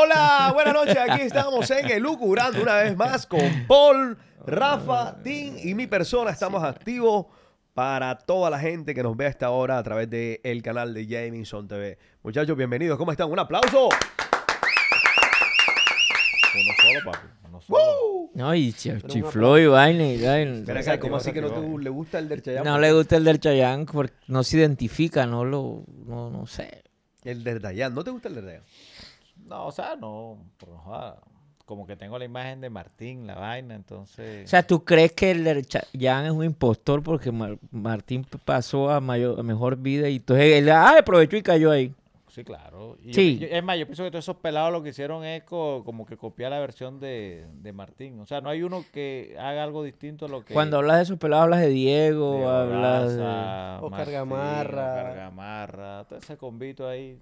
Hola, buenas noches. Aquí estamos en el Ucurando una vez más con Paul, Rafa, Tim y mi persona. Estamos activos para toda la gente que nos vea hasta ahora a través del el canal de Jamison TV. Muchachos, bienvenidos. ¿Cómo están? Un aplauso. Uno solo, No, y chifló y vaina y ¿cómo así que no le gusta el del No le gusta el del Chayanne porque no se identifica, no lo, no, no sé. El del Dayan. ¿No te gusta el del no, o sea, no, como que tengo la imagen de Martín, la vaina, entonces... O sea, ¿tú crees que el Jan es un impostor porque Martín pasó a, mayor, mejor vida y entonces él ah, aprovechó y cayó ahí? Sí, claro. sí. es más, yo pienso que todos esos pelados lo que hicieron es como que copiar la versión de, de, Martín. O sea, no hay uno que haga algo distinto a lo que... Cuando hablas de esos pelados, hablas de Diego, hablas de... Oscar Gamarra. Oscar Gamarra, todo ese convito ahí.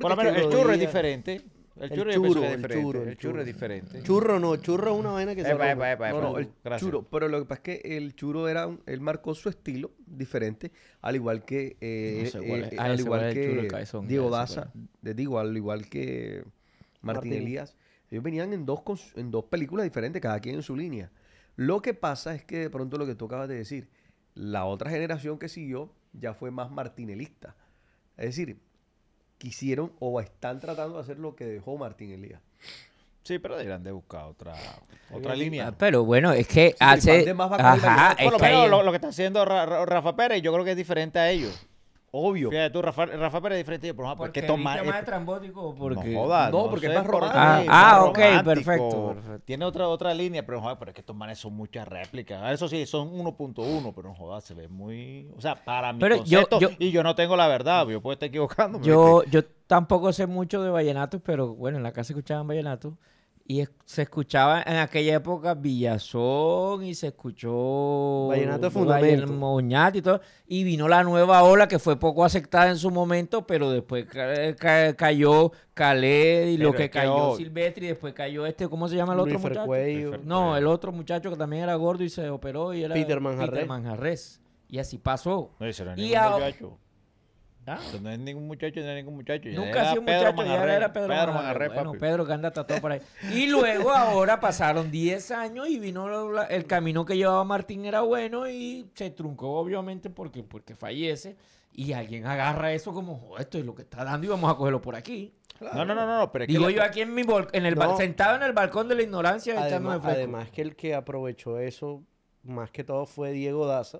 Por lo menos el churro es diferente. El churro, es diferente. El churro, diferente. no, churro es una vaina que se el churro. Pero lo que pasa es que el churro era, él marcó su estilo diferente, al igual que, eh, eh, eh, ah, al igual que Diego Daza, digo, al igual que Martín, Elías. Ellos venían en dos, en dos películas diferentes, cada quien en su línea. Lo que pasa es que de pronto lo que tú acabas de decir, la otra generación que siguió ya fue más martinelista. Es decir, quisieron o están tratando de hacer lo que dejó Martín Elías. Sí, pero deberían de buscar otra, otra línea. Ah, pero bueno, es que hace... Lo, lo, que está haciendo Rafa Pérez, yo creo que es diferente a ellos. Obvio. tú, Rafa, Rafa Pérez diferente. Pero, Es más porque. No No, porque es más romántico. Ah, ah ok, perfecto, Tiene otra, otra línea, pero joder, pero es que estos manes son muchas réplicas. Ah, eso sí, son 1.1, pero no jodas, se ve muy. O sea, para mi concepto, y yo no tengo la verdad, yo puedo estar equivocándome. Yo, yo tampoco sé mucho de vallenatos, pero bueno, en la casa escuchaban vallenatos. Y se escuchaba en aquella época Villazón y se escuchó Vallenato Fundamento. y todo. Y vino la nueva ola que fue poco aceptada en su momento, pero después cayó Caled y lo que cayó Silvestri Silvestre y después cayó este, ¿cómo se llama el otro muchacho? No, el otro muchacho que también era gordo y se operó y era Peter Manjarres. Peter Manjarres. Y así pasó. No, y, a... ¿Ah? no es ningún muchacho, no es ningún muchacho. Nunca ha sido Pedro muchacho, ya era Pedro, Pedro bueno, Pedro que anda tatuado por ahí. Y luego ahora pasaron 10 años y vino el camino que llevaba Martín era bueno y se truncó obviamente porque, porque fallece. Y alguien agarra eso como, esto es lo que está dando y vamos a cogerlo por aquí. No, no, no, no, pero Digo yo aquí en mi en el sentado en el balcón de la ignorancia. Además, además que el que aprovechó eso, más que todo, fue Diego Daza.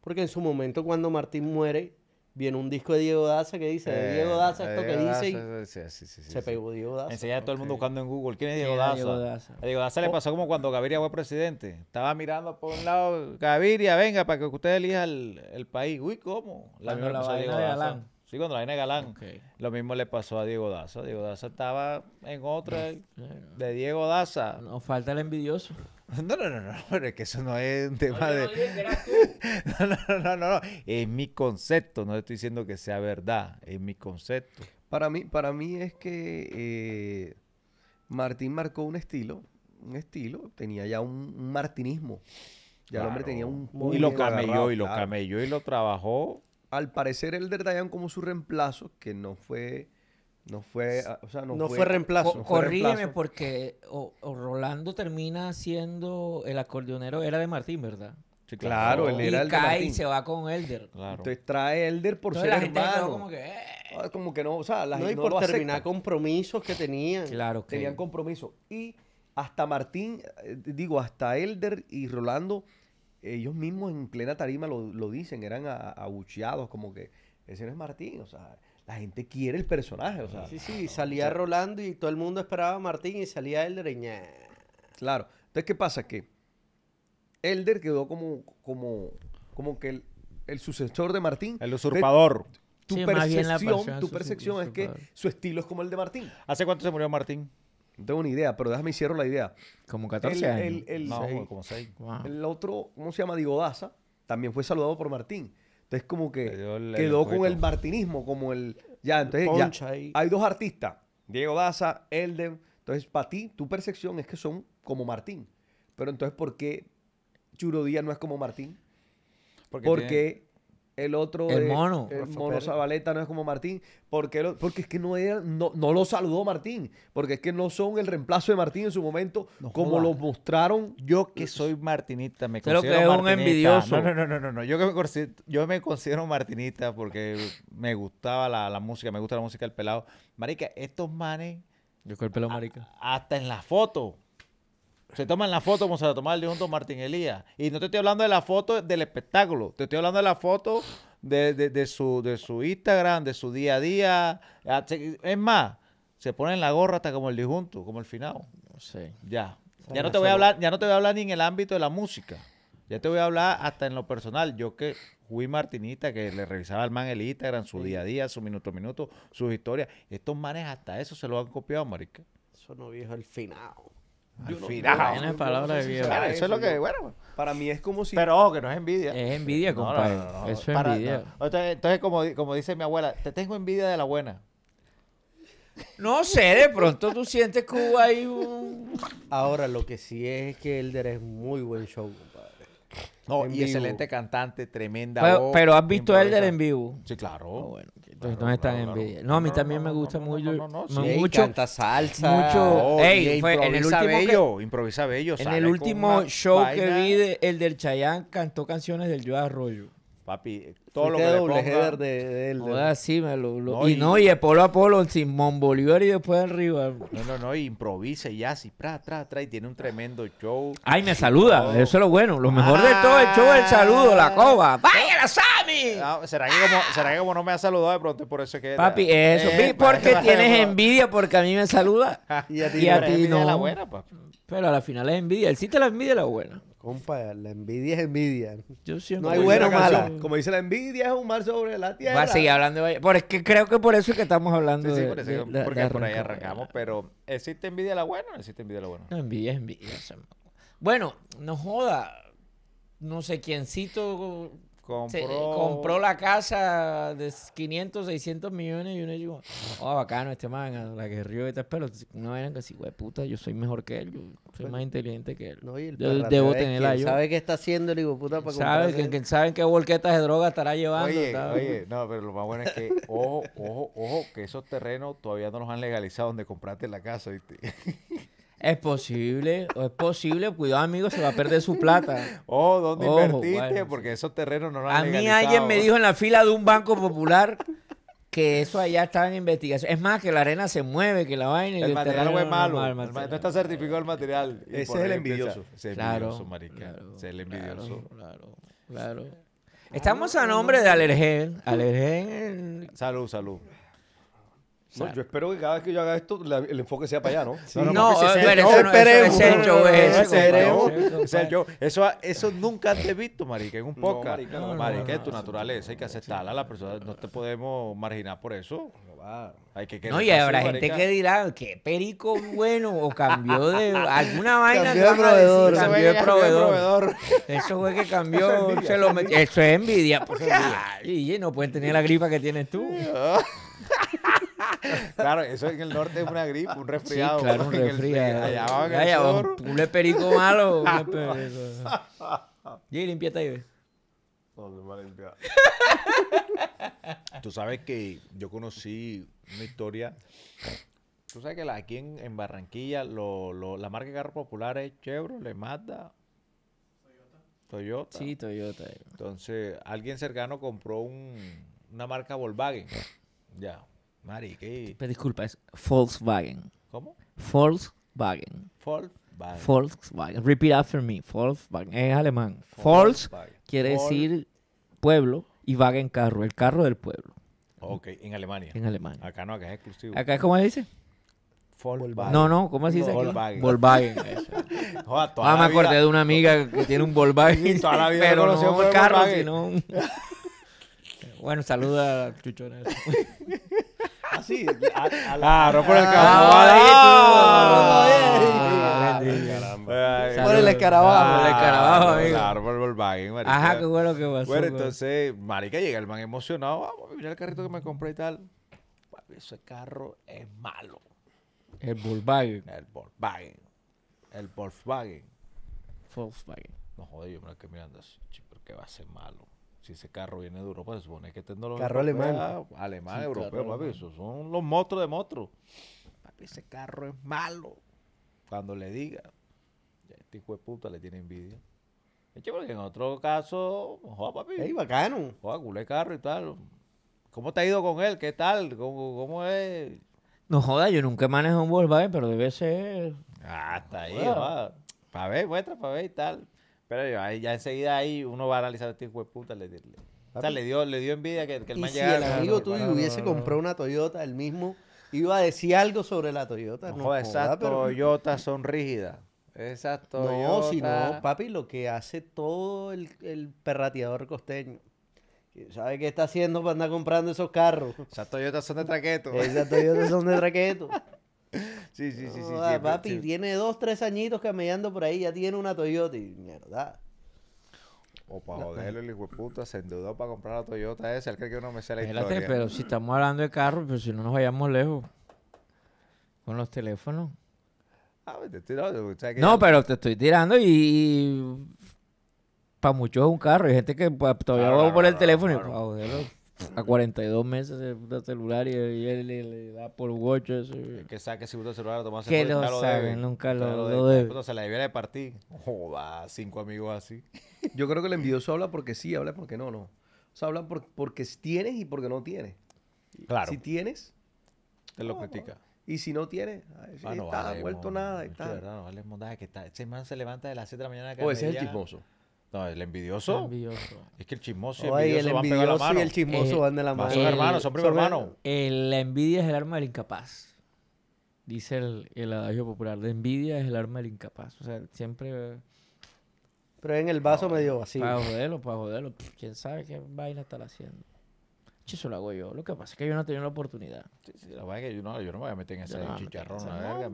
Porque en su momento cuando Martín muere, viene un disco de Diego Daza que dice, de Diego eh, Daza esto que dice. se pegó Diego Daza. Enseña a todo el mundo buscando en Google. ¿Quién es Diego Daza? Diego Daza, a Diego Daza le oh. pasó como cuando Gaviria fue presidente. Estaba mirando por un lado, Gaviria, venga, para que usted elija el, país. Uy, ¿cómo? La cuando de Galán. Sí, cuando la vaina de Galán. Lo mismo le pasó a Diego Daza. Diego Daza estaba en otra de Diego Daza. Nos falta el envidioso. No, no, no, no, es que eso no es un tema de... No, no, no, no, no, es mi concepto, no estoy diciendo que sea verdad, es mi concepto. Para mí, para mí es que eh, Martín marcó un estilo, un estilo, tenía ya un, martinismo. Ya el hombre tenía un... Y lo camelló, y lo camelló, y lo trabajó. Al parecer el de como su reemplazo, que no fue no fue, ah, o sea, no, fue, reemplazo. corrígeme porque Rolando termina siendo el acordeonero, era de Martín, ¿verdad? claro, él era y cae y se va con Elder. Entonces trae Elder por ser la hermano. Como que, eh". ah, como que no, o sea, la gente no por terminar compromisos que tenían. Claro, que... tenían compromisos. Y hasta Martín, eh, digo, hasta Elder y Rolando, ellos mismos en plena tarima lo, lo dicen, eran abucheados, como que ese no es Martín, o sea, la gente quiere el personaje. O sea, sí, sí, salía Rolando y todo el mundo esperaba a Martín y salía Elder y Claro. Entonces, ¿qué pasa? Que Elder quedó como, como, como que el, sucesor de Martín. El usurpador. tu percepción, tu percepción es que su estilo es como el de Martín. ¿Hace cuánto se murió Martín? No tengo ni idea, pero déjame cierro la idea. Como 14 el, años. El, el, no, como 6. El otro, ¿cómo se llama? Daza, también fue saludado por Martín. Entonces como que quedó con el martinismo, como el... Ya, entonces ya, hay dos artistas, Diego Daza, Elden. Entonces para ti, tu percepción es que son como Martín. Pero entonces, ¿por qué Churo Díaz no es como Martín? porque el otro el mono el, mono Zabaleta no es como Martín porque es que no no, lo saludó Martín porque es que no son el reemplazo de Martín en su momento como lo mostraron yo que soy martinista me que es un envidioso no, no no no no yo me considero, yo martinista porque me gustaba la, música me gusta la música del pelado marica estos manes yo con el pelo marica hasta en la foto se toman la foto como se la tomaba el Martín Elías. Y no te estoy hablando de la foto del espectáculo, te estoy hablando de la foto de, su, de su Instagram, de su día a día. Ah, es más, se ponen la gorra hasta como el disjunto, como el final. Ya. Ya no, te voy a hablar, ya no te voy a hablar ni en el ámbito de la música. Ya te voy a hablar hasta en lo personal. Yo que fui martinita que le revisaba al man el Instagram, su día a día, su minuto a minuto, sus historias. Estos manes hasta eso se lo han copiado, marica. Eso no viejo el final. Al final. No, palabra de vida. eso es lo que, bueno. Para mí es como si. Pero ojo, que no es envidia. Es envidia, compadre. eso es envidia. Entonces, entonces como, como dice mi abuela, te tengo envidia de la buena. No sé, de pronto tú sientes que hay un... Ahora, lo que sí es que Elder es muy buen show. No, y excelente cantante, tremenda. Pero, has visto el del en vivo. Sí, claro. Ah, están en vivo. No, a mí también me gusta mucho. Sí, mucho salsa. Mucho. Oh, en el último bello, improvisa bello. En el último show que vi, el del Chayán cantó canciones del Yo Arroyo. Papi, eh, todo lo que doble le de, él. me lo, y, no, y de polo a polo, el Simón Bolívar y después arriba. No, no, no, y improvisa y así, y tiene un tremendo show. Ay, me saluda, oh. eso es lo bueno. Lo mejor de todo el show es el ah. saludo, la coba. ¡Vaya, Sammy! Ah, ¿será, que como, no me ha saludado de pronto por eso que... Papi, eso, eh, ¿Por qué tienes envidia porque a mí me saluda. y a ti, y a ti no. La buena, papi. Pero a la final es envidia. Existe la envidia la buena. Compa, la envidia es envidia. No hay buena o mala. Como dice la envidia es un mal sobre la tierra. Va a seguir hablando de Por es que creo que por eso es que estamos hablando sí, sí, por eso, porque por ahí arrancamos, pero ¿existe envidia la buena o existe envidia la buena? envidia es envidia. Bueno, no joda. No sé quién cito Compró... compró la casa de 500, 600 millones y uno dijo, oh, bacano este man, la que río de estas pelos. No eran que así, güey, puta, yo soy mejor que él, yo soy pues, más inteligente que él. No, y el yo debo tenerla yo. ¿Sabe qué está haciendo el hijo puta para ¿Sabe, que, ¿Saben qué volquetas de droga estará llevando? Oye, oye, no, pero lo más bueno es que, ojo, ojo, ojo, que esos terrenos todavía no los han legalizado donde compraste la casa, ¿viste? Es posible, es posible, cuidado amigo, se va a perder su plata. Oh, ¿dónde invertiste? Porque esos terrenos no lo han A mí alguien me dijo en la fila de un banco popular que eso allá estaba en investigación. Es más, que la arena se mueve, que la vaina... Y el, el material no es malo, no, está certificado el material. Ese es el envidioso. Ese es el envidioso, marica. Claro, Ese es el envidioso. Claro, claro. claro. Estamos a nombre de Alergen. Alergen... Salud, salud yo espero que cada vez que yo haga esto, el enfoque sea para allá, ¿no? No, no, eso es el yo, es el Eso, eso nunca he visto, marica, en un podcast. marica, no, es tu naturaleza, hay que aceptarla. la persona no te podemos marginar por eso. Hay que No, y habrá gente que dirá, qué perico bueno, o cambió de alguna vaina. Cambió de proveedor. Cambió de proveedor. Eso fue que cambió, se lo metió. Eso es envidia. Porque, y no pueden tener la gripa que tienes tú. claro, eso en el norte es una gripe, un resfriado. Sí, claro, un resfriado. Allá Allá va, un leperico malo. Un leperico. y limpia esta ahí, no, Tú sabes que yo conocí una historia. Tú sabes que aquí en, Barranquilla lo, la marca de carro popular es Chevrolet, Mazda, Toyota. Sí, Toyota. Entonces, alguien cercano compró un, una marca Volkswagen. Ya, Disculpa, es Volkswagen. ¿Cómo? Volkswagen. Volkswagen. Volkswagen. Repeat after me. Volkswagen. Es alemán. Volks quiere decir pueblo y Wagen carro, el carro del pueblo. Ok, en Alemania. En Alemania. Acá no, acá es exclusivo. Acá, es como dice? Volkswagen. No, no, ¿cómo se dice? Volkswagen. Volkswagen. Joder, ah, me acordé de una amiga que tiene un Volkswagen. la vida pero no un carro, sino Bueno, saluda a Chuchona. Así. Ah, claro, por el ah, carro. Ah, por el escarabajo. Por el escarabajo, amigo. Claro, por el Volkswagen, Ajá, qué bueno que pasó. Bueno, pues? entonces, marica, llega el man emocionado. Vamos, mira el carrito que me compré y tal. ese carro es malo. El Volkswagen. El Volkswagen. El Volkswagen. Volkswagen. No, joder, yo me lo estoy mirando así, ¿Qué va a ser malo si ese carro viene de Europa, se supone que tecnología. Carro pues, alemán. Ah, alemán, europeo, papi. Esos son los monstruos de monstruos. Papi, ese carro es malo. Cuando le diga, este hijo de puta le tiene envidia. Eche, porque en otro caso, joda papi. Ey, bacano. Joder, culé carro y tal. ¿Cómo te ha ido con él? ¿Qué tal? ¿Cómo, es? No joda, yo nunca he manejado un Volkswagen, pero debe ser. Ah, está ahí, Para ver, muestra, para ver y tal. Pero ahí, ya enseguida ahí uno va a analizar a este hijo de puta. Le, le, le dio, le dio envidia que, el man llegara. Si el amigo tuyo hubiese comprado una Toyota, el mismo iba a decir algo sobre la Toyota. No, no esas Toyotas son rígidas. Exacto. No, si no, papi, lo que hace todo el, el perrateador costeño. ¿Sabe qué está haciendo para andar comprando esos carros? Esas Toyotas son de traqueto. Esas Toyotas son de traqueto. Sí, sí, sí. sí papi, tiene dos, tres añitos camellando por ahí, ya tiene una Toyota y mierda. O para joderle el hijo de puta, se endeudó para comprar la Toyota esa, él cree que uno me sale la Espérate, historia. pero si estamos hablando de carros, pues pero si no nos vayamos lejos. Con los teléfonos. Ah, pues te estoy no, pero te estoy tirando y, para muchos es un carro. Hay gente que todavía va por el teléfono y joderlo a 42 meses se puta celular y, él le, da por watch. Eso. Que saque ese puto celular, tomarse Que lo sabe, nunca lo, lo, debe. se la debiera de partir. Joda, cinco amigos así. Yo creo que el envidioso habla porque sí, habla porque no, no. O sea, habla porque tienes y porque no tienes. Claro. Si tienes, te lo critica. Y si no tienes, ay, ah, no está vale, vuelto nada. Está. Verdad, no vale, mon, que está. Ese man se levanta de las 7 de la mañana. O ese es el chismoso. No, el envidioso. Es que el chismoso el van la y el chismoso eh, van de la mano. Son eh, hermanos, son hermanos. la envidia es el arma del incapaz. Dice el, adagio popular. La envidia es el arma del incapaz. O sea, siempre... Pero en el vaso medio vacío. Para joderlo, para joderlo. Quién sabe qué vaina estar haciendo. Eso lo hago yo. Lo que pasa es que yo no tenía la oportunidad. yo no, me a meter en chicharrón. No,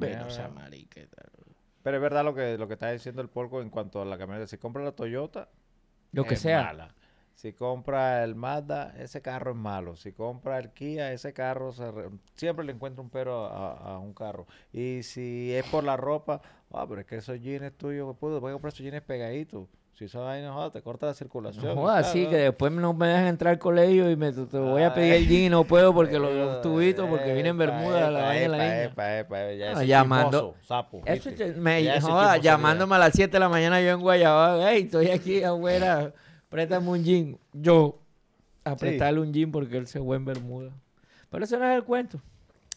pero es verdad lo que, lo que está diciendo el polco en cuanto a la camioneta. Si compra la Toyota, lo que sea. Si compra el Mazda, ese carro es malo. Si compra el Kia, ese carro siempre le encuentra un pero a, un carro. Y si es por la ropa, ah, pero es que esos jeans tuyos, puedo, voy a comprar esos jeans pegaditos. Si esa vaina joda, te corta la circulación. joda, que después no me dejan entrar al colegio y me te, voy a pedir el jean y no puedo porque los, tubitos, porque vine en Bermuda la vaina la niña. llamándome a las 7 de la mañana yo en Guayabá, estoy aquí afuera, préstame un jean. Yo, apretarle un jean porque él se fue en Bermuda. Pero eso no es el cuento.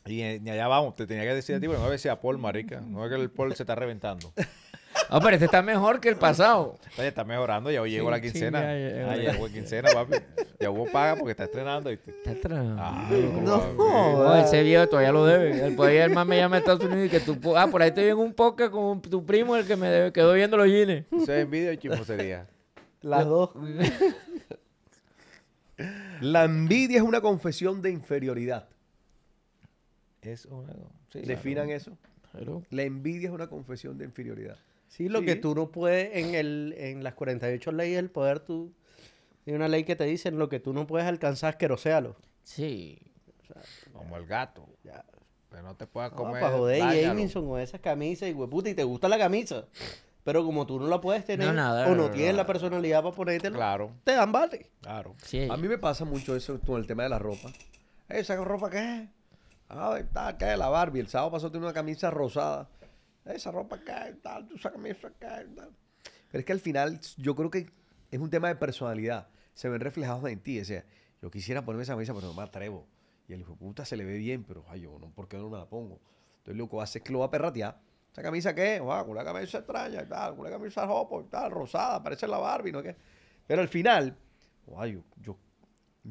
Y, eh, allá vamos, te tenía que decir a ti, pero no a Paul, marica. No es que el Paul se está reventando. Ah, pero este está mejor que el pasado. está mejorando, ya hoy llegó la quincena. Ah, ya, llegó la quincena, papi. Ya hubo paga porque está estrenando, Está estrenando. no, ese viejo todavía lo debe. El poder más me llama a Estados Unidos y que tú. Ah, por ahí te en un podcast con tu primo, el que me debe, quedó viendo los jeans. Eso es envidia y chismosería. Las dos. La envidia es una confesión de inferioridad. Es una... Definan eso. La envidia es una confesión de inferioridad. Sí, lo que tú no puedes en, el, en las 48 leyes del poder, tú... Hay una ley que te dice, lo que tú no puedes alcanzar, queroséalo. Sí. Como el gato. Pero no te puedes comer. Para joder, Jameson, o esas camisas y hueputa, y te gusta la camisa. Pero como tú no la puedes tener o no tienes la personalidad para ponértela, claro. te dan bate. Claro. A mí me pasa mucho eso con el tema de la ropa. ¿Esa ropa qué es? Ah, está acá de la Barbie. El sábado pasó tiene una camisa rosada esa ropa acá y tal, tú sácame eso tal. Pero es que al final yo creo que es un tema de personalidad. Se ven reflejados en ti. O sea, yo quisiera ponerme esa camisa, pero no me atrevo. Y el hijo puta se le ve bien, pero ay, yo no, ¿por qué no me la pongo? Entonces loco hace es que lo va a perratear. ¿Esa camisa qué? va con una camisa extraña y tal, con una camisa ropa y tal, rosada, parece la Barbie, ¿no? ¿Qué? Pero al final, ay yo, yo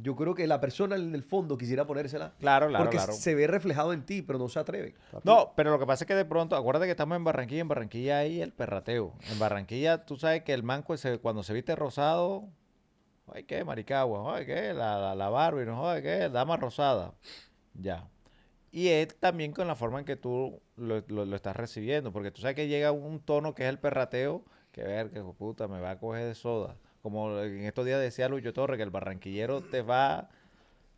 yo creo que la persona en el fondo quisiera ponérsela. Claro, claro. Porque se ve reflejado en ti, pero no se atreve. No, pero lo que pasa es que de pronto, acuérdate que estamos en Barranquilla, en Barranquilla hay el perrateo. En Barranquilla, tú sabes que el manco ese, cuando se viste rosado, ay, qué maricagua, ay, qué, la, la, la Barbie, no, ay, qué, dama rosada. Ya. Y es también con la forma en que tú lo, estás recibiendo, porque tú sabes que llega un tono que es el perrateo, que ver, que puta, me va a coger de soda como en estos días decía Lucho Torre, que el barranquillero te va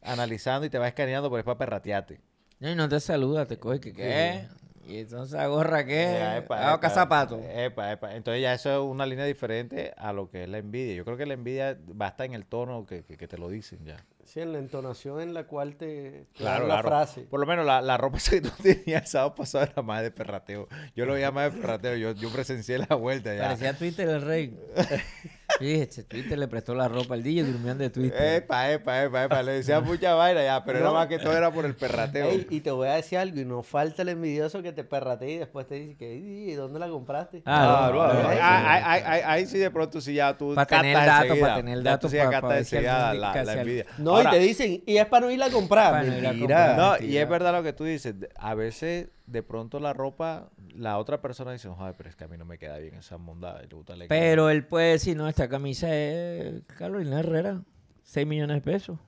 analizando y te va escaneando, pero es para perratearte. No, y no te saluda, te coge que qué. Y entonces agorra qué. hago zapato. Entonces ya eso es una línea diferente a lo que es la envidia. Yo creo que la envidia basta en el tono que, que, te lo dicen ya. Sí, en la entonación en la cual te, claro, la frase. Por lo menos la, ropa que tú tenías el sábado pasado era más de perrateo. Yo lo veía más de perrateo. Yo, yo presencié la vuelta ya. Parecía Twitter el rey. Fíjese, Twitter le prestó la ropa al DJ durmiendo de Twitter. Epa, epa, epa, Le decían mucha vaina ya, pero era más que todo era por el perrateo. y te voy a decir algo, y no falta el envidioso que te perratee y después te dice que, ¿y dónde la compraste? Ah, claro. claro. ahí sí de pronto sí ya tú. Para tener datos, dato, para tener datos. Ya para, la, envidia. No, y te dicen, y es para no ir a comprar. No, y es verdad lo que tú dices. A veces, de pronto la ropa la otra persona dice, joder, pero es que a mí no me queda bien esa mondada. pero él puede decir, no, esta camisa es Carolina Herrera, 6 millones de pesos.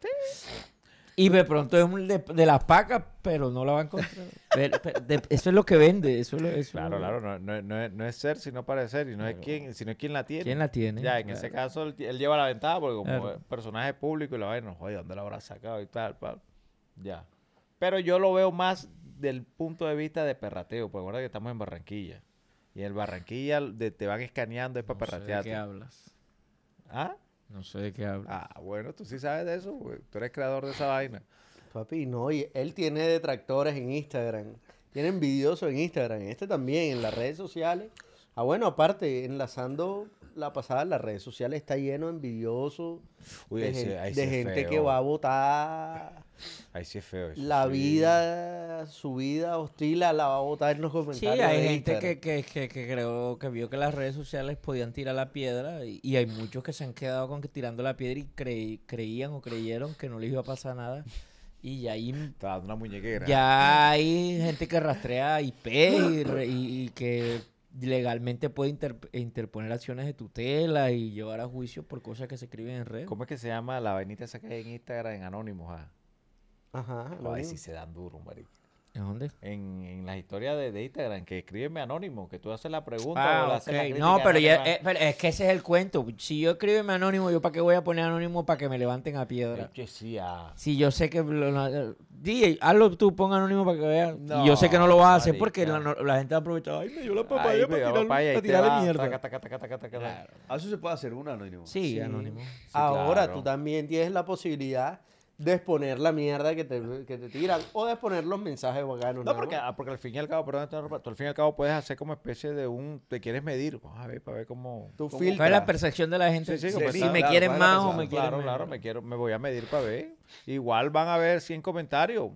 Sí. Y de pronto es de, la las pacas, pero no la va a encontrar. eso es lo que vende. Eso, claro, claro. No, no, es, ser sino parecer. Y no es quién sino es la tiene. ¿Quién la tiene? Ya, en ese caso él, lleva la ventaja porque como personaje público y la vaina, joder, ¿dónde la habrá sacado? Y tal, tal. Ya. Pero yo lo veo más del punto de vista de perrateo, porque ahora que estamos en Barranquilla. Y en el Barranquilla de, te van escaneando es no ¿De qué hablas? ¿Ah? No sé de qué hablas. Ah, bueno, tú sí sabes de eso, güey. Pues, tú eres creador de esa vaina. Papi, no, y él tiene detractores en Instagram. Tiene envidioso en Instagram. Este también, en las redes sociales. Ah, bueno, aparte, enlazando la pasada, las redes sociales está lleno de envidiosos, de, gente, que va a votar. Ahí sí es feo La vida, su vida hostil la va a votar en los comentarios. Sí, hay gente que, creo que vio que las redes sociales podían tirar la piedra y, hay muchos que se han quedado con que tirando la piedra y creían o creyeron que no les iba a pasar nada. Y ya ahí. una muñequera. Ya hay gente que rastrea IP y, y que legalmente puede interponer acciones de tutela y llevar a juicio por cosas que se escriben en red. ¿Cómo es que se llama la vainita esa que hay en Instagram en Anónimos? Ah? Ajá. A ver si se dan duro, marico. ¿En dónde? En, en las historias de, Instagram, que escríbeme anónimo, que tú haces la pregunta o ah, la haces No, eh, pero, es, que ese es el cuento. Si yo escríbeme anónimo, ¿yo para qué voy a poner anónimo para que me levanten a piedra? Es que sí, ah. Si yo sé que... DJ, hazlo tú, pon anónimo para que vean. y yo sé que no lo vas a hacer porque la, gente ha aprovechado. Ay, me dio la papaya para, tirar, mierda. Taca, ah, Eso se puede hacer un anónimo. Sí, anónimo. Ahora tú también tienes la posibilidad de exponer la mierda que te, que tiran o de exponer los mensajes vaganos. No, ah, porque, al fin y al cabo, perdón, tú al fin y al cabo puedes hacer como especie de un, te quieres medir, vamos pues, a ver, para ver cómo... Tú la percepción de la gente, si me quieren más o me quieren Claro, claro, me, quiero, me voy a medir para ver. Igual van a ver 100 comentarios,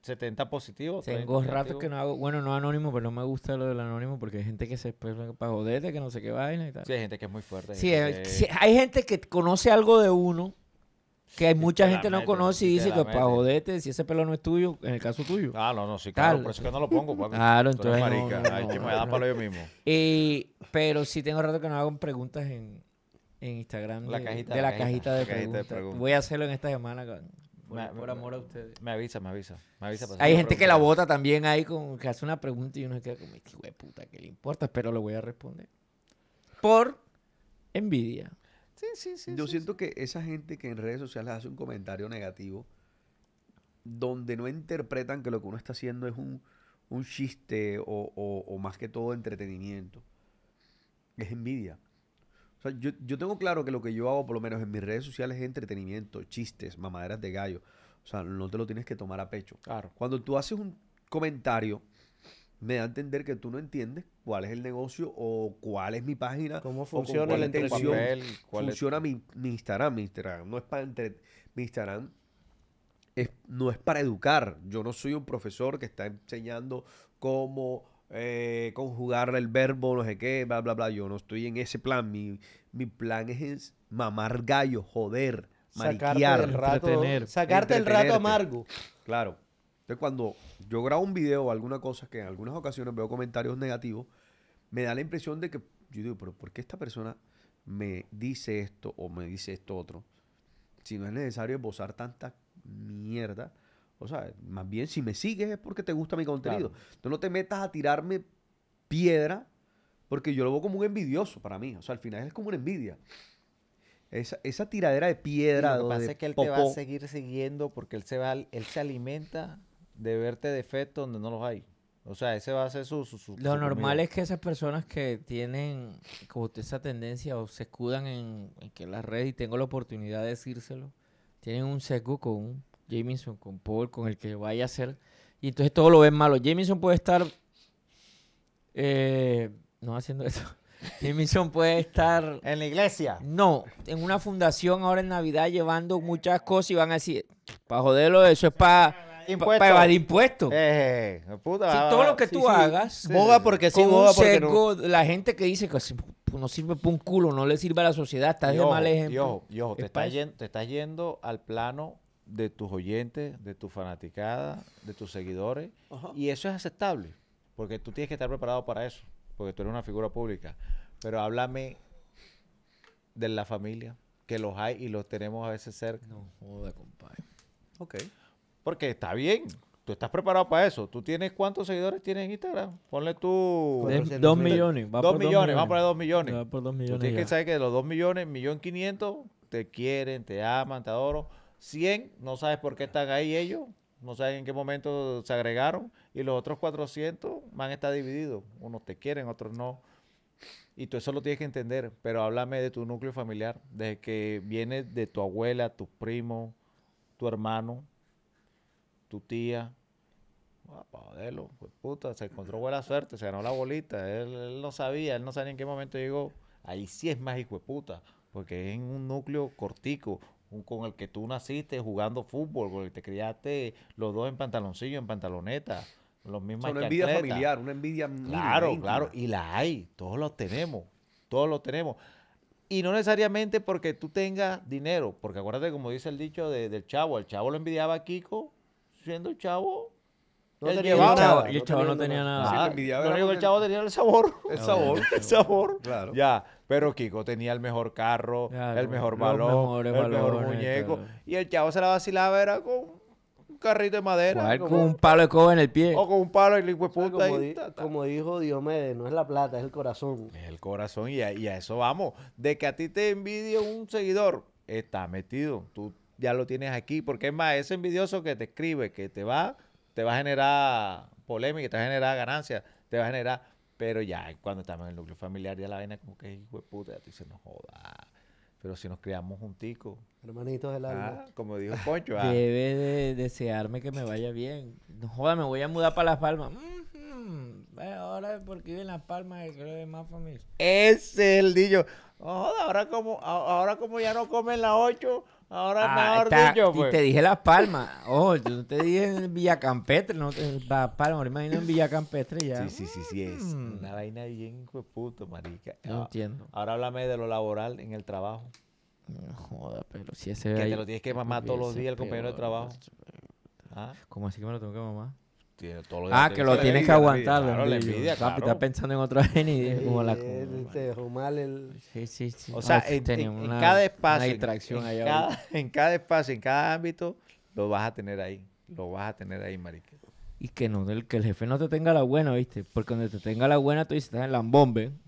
70 positivos. Tengo ratos que no hago, bueno, no anónimo, pero no me gusta lo del anónimo porque hay gente que se para joderte, que no sé qué vaina y tal. Sí, hay gente que es muy fuerte. Sí, hay, gente que conoce algo de uno que hay mucha gente no conoce y dice que para jodete, si ese pelo no es tuyo, en el caso tuyo. Ah, no, no, sí, claro, por eso que no lo pongo, Claro, entonces. No, que me palo yo mismo. pero sí tengo rato que no hago preguntas en, en Instagram la de, cajita, de, la, cajita, de, la preguntas. de, preguntas. Voy a hacerlo en esta semana, Por, amor a ustedes. Me avisa, me avisa. Me avisa hay gente que la vota también ahí con que hace una pregunta y uno se queda como, hijo de puta, ¿qué le importa? Pero le voy a responder. Por envidia. Yo siento que esa gente que en redes sociales hace un comentario negativo, donde no interpretan que lo que uno está haciendo es un, chiste o, más que todo entretenimiento, es envidia. O sea, yo, tengo claro que lo que yo hago, por lo menos en mis redes sociales, es entretenimiento, chistes, mamaderas de gallo. O sea, no te lo tienes que tomar a pecho. Claro. Cuando tú haces un comentario me da a entender que tú no entiendes cuál es el negocio o cuál es mi página. ¿Cómo funciona la intención? funciona mi, Instagram. Mi Instagram no es para entre... Mi Instagram no es para educar. Yo no soy un profesor que está enseñando cómo eh, conjugar el verbo, no sé qué, bla, bla, bla. Yo no estoy en ese plan. Mi, plan es, mamar gallo, joder, mariquear. el rato, sacarte el rato amargo. Claro. Entonces, cuando yo grabo un video o alguna cosa que en algunas ocasiones veo comentarios negativos, me da la impresión de que yo digo, pero ¿por qué esta persona me dice esto o me dice esto otro? Si no es necesario esbozar tanta mierda. O sea, más bien si me sigues es porque te gusta mi contenido. Tú no te metas a tirarme piedra porque yo lo veo como un envidioso para mí. O sea, al final es como una envidia. Esa, esa tiradera de piedra. lo que pasa es que él te va a seguir siguiendo porque él se va, él se alimenta de verte defectos donde no los hay. O sea, ese va a ser su... lo normal es que esas personas que tienen como esa tendencia o se escudan en, que la red, y tengo la oportunidad de decírselo, tienen un sesgo con Jameson con Paul, con el que vaya a ser. Y entonces todo lo ven malo. Jameson puede estar... Eh, no haciendo eso. Jameson puede estar... en la iglesia. No, en una fundación ahora en Navidad llevando muchas cosas y van a decir, para joderlo, eso es para para impuestos. Eh, eh, eh si todo lo que tú hagas. Boga porque sí, boga porque La gente que dice que no sirve para un culo, no le sirve a la sociedad, estás de mal ejemplo. Yo, te, estás yendo, al plano de tus oyentes, de tu fanaticada, de tus seguidores. Y eso es aceptable, porque tú tienes que estar preparado para eso, porque tú eres una figura pública. Pero háblame de la familia, que los hay y los tenemos a veces cerca. No joda, compadre. Ok. Porque está bien. Tú estás preparado para eso. ¿Tú tienes cuántos seguidores tienes en Instagram? Ponle tú... dos millones. dos, millones, dos millones. a poner dos millones. por dos millones. Tú tienes que saber que de los dos millones, millón quinientos, te quieren, te aman, te adoran. Cien, no sabes por qué están ahí ellos. No saben en qué momento se agregaron. Y los otros 400 van a estar divididos. Unos te quieren, otros no. Y tú eso lo tienes que entender. Pero háblame de tu núcleo familiar. Desde que viene de tu abuela, tus primos, tu hermano tu tía, ah, pues puta, se encontró buena suerte, se ganó la bolita, él, no sabía, él no sabía en qué momento llegó, ahí sí es más hijo de puta, porque es en un núcleo cortico, con el que tú naciste jugando fútbol, con el que te criaste los dos en pantaloncillo, en pantaloneta, los mismos una envidia familiar, una envidia Claro, claro, y la hay, todos los tenemos, todos los tenemos. Y no necesariamente porque tú tengas dinero, porque acuérdate como dice el dicho del chavo, el chavo lo envidiaba a Kiko siendo chavo. No el, tenía chavo, nada, y el chavo no tenía nada. Ah, el chavo tenía el sabor. El ah, sabor. el sabor. Ya. Pero Kiko tenía el mejor carro, el mejor balón, el mejor muñeco. Y el chavo se la vacilaba, era con un carrito de madera. con un palo de coba en el pie. O con un palo de o sea, como, como, dijo Diomedes, no es la plata, es el corazón. Es el corazón y a, y a eso vamos. De que a ti te envidie un seguidor, está metido. Tú ya lo tienes aquí. Porque es más, ese envidioso que te escribe, que te va, te va a generar polémica, te va a generar ganancias, te va a generar. Pero ya cuando estamos en el núcleo familiar, ya la vaina como que hijo de puta, ya te dices, no joda. Pero si nos criamos juntico Hermanitos del alma. vida, ah, como dijo Poncho. Ah. Debe de desearme que me vaya bien. No joda, me voy a mudar para Las Palmas. Mm-hmm. Eh, ahora porque vive en Las Palmas, creo que es más familia. Ese es el dicho No joda, ahora como, ahora como ya no comen las ocho Ahora ah, mejor Y pues. te dije Las Palmas. Oh, yo no te dije en Villa Campestre. No, Las Palmas, ahora imagino en Villa ya. Sí, sí, sí, sí es. Mm. Una vaina bien puto, marica. No ah, entiendo. Ahora háblame de lo laboral en el trabajo. No joda, pero si ese... Que te lo tienes que mamar todos los días el compañero de trabajo. Ah. ¿Cómo así que me lo tengo que mamar? ah, que lo tienes que aguantar. Claro, la envidia, pensando en otra gen como la... Sí, O sea, en, cada espacio... en cada espacio, en cada ámbito, lo vas a tener ahí. Lo vas a tener ahí, marica. Y que no, el, que el jefe no te tenga la buena, ¿viste? Porque cuando te tenga la buena, tú dices, estás en ¿ven?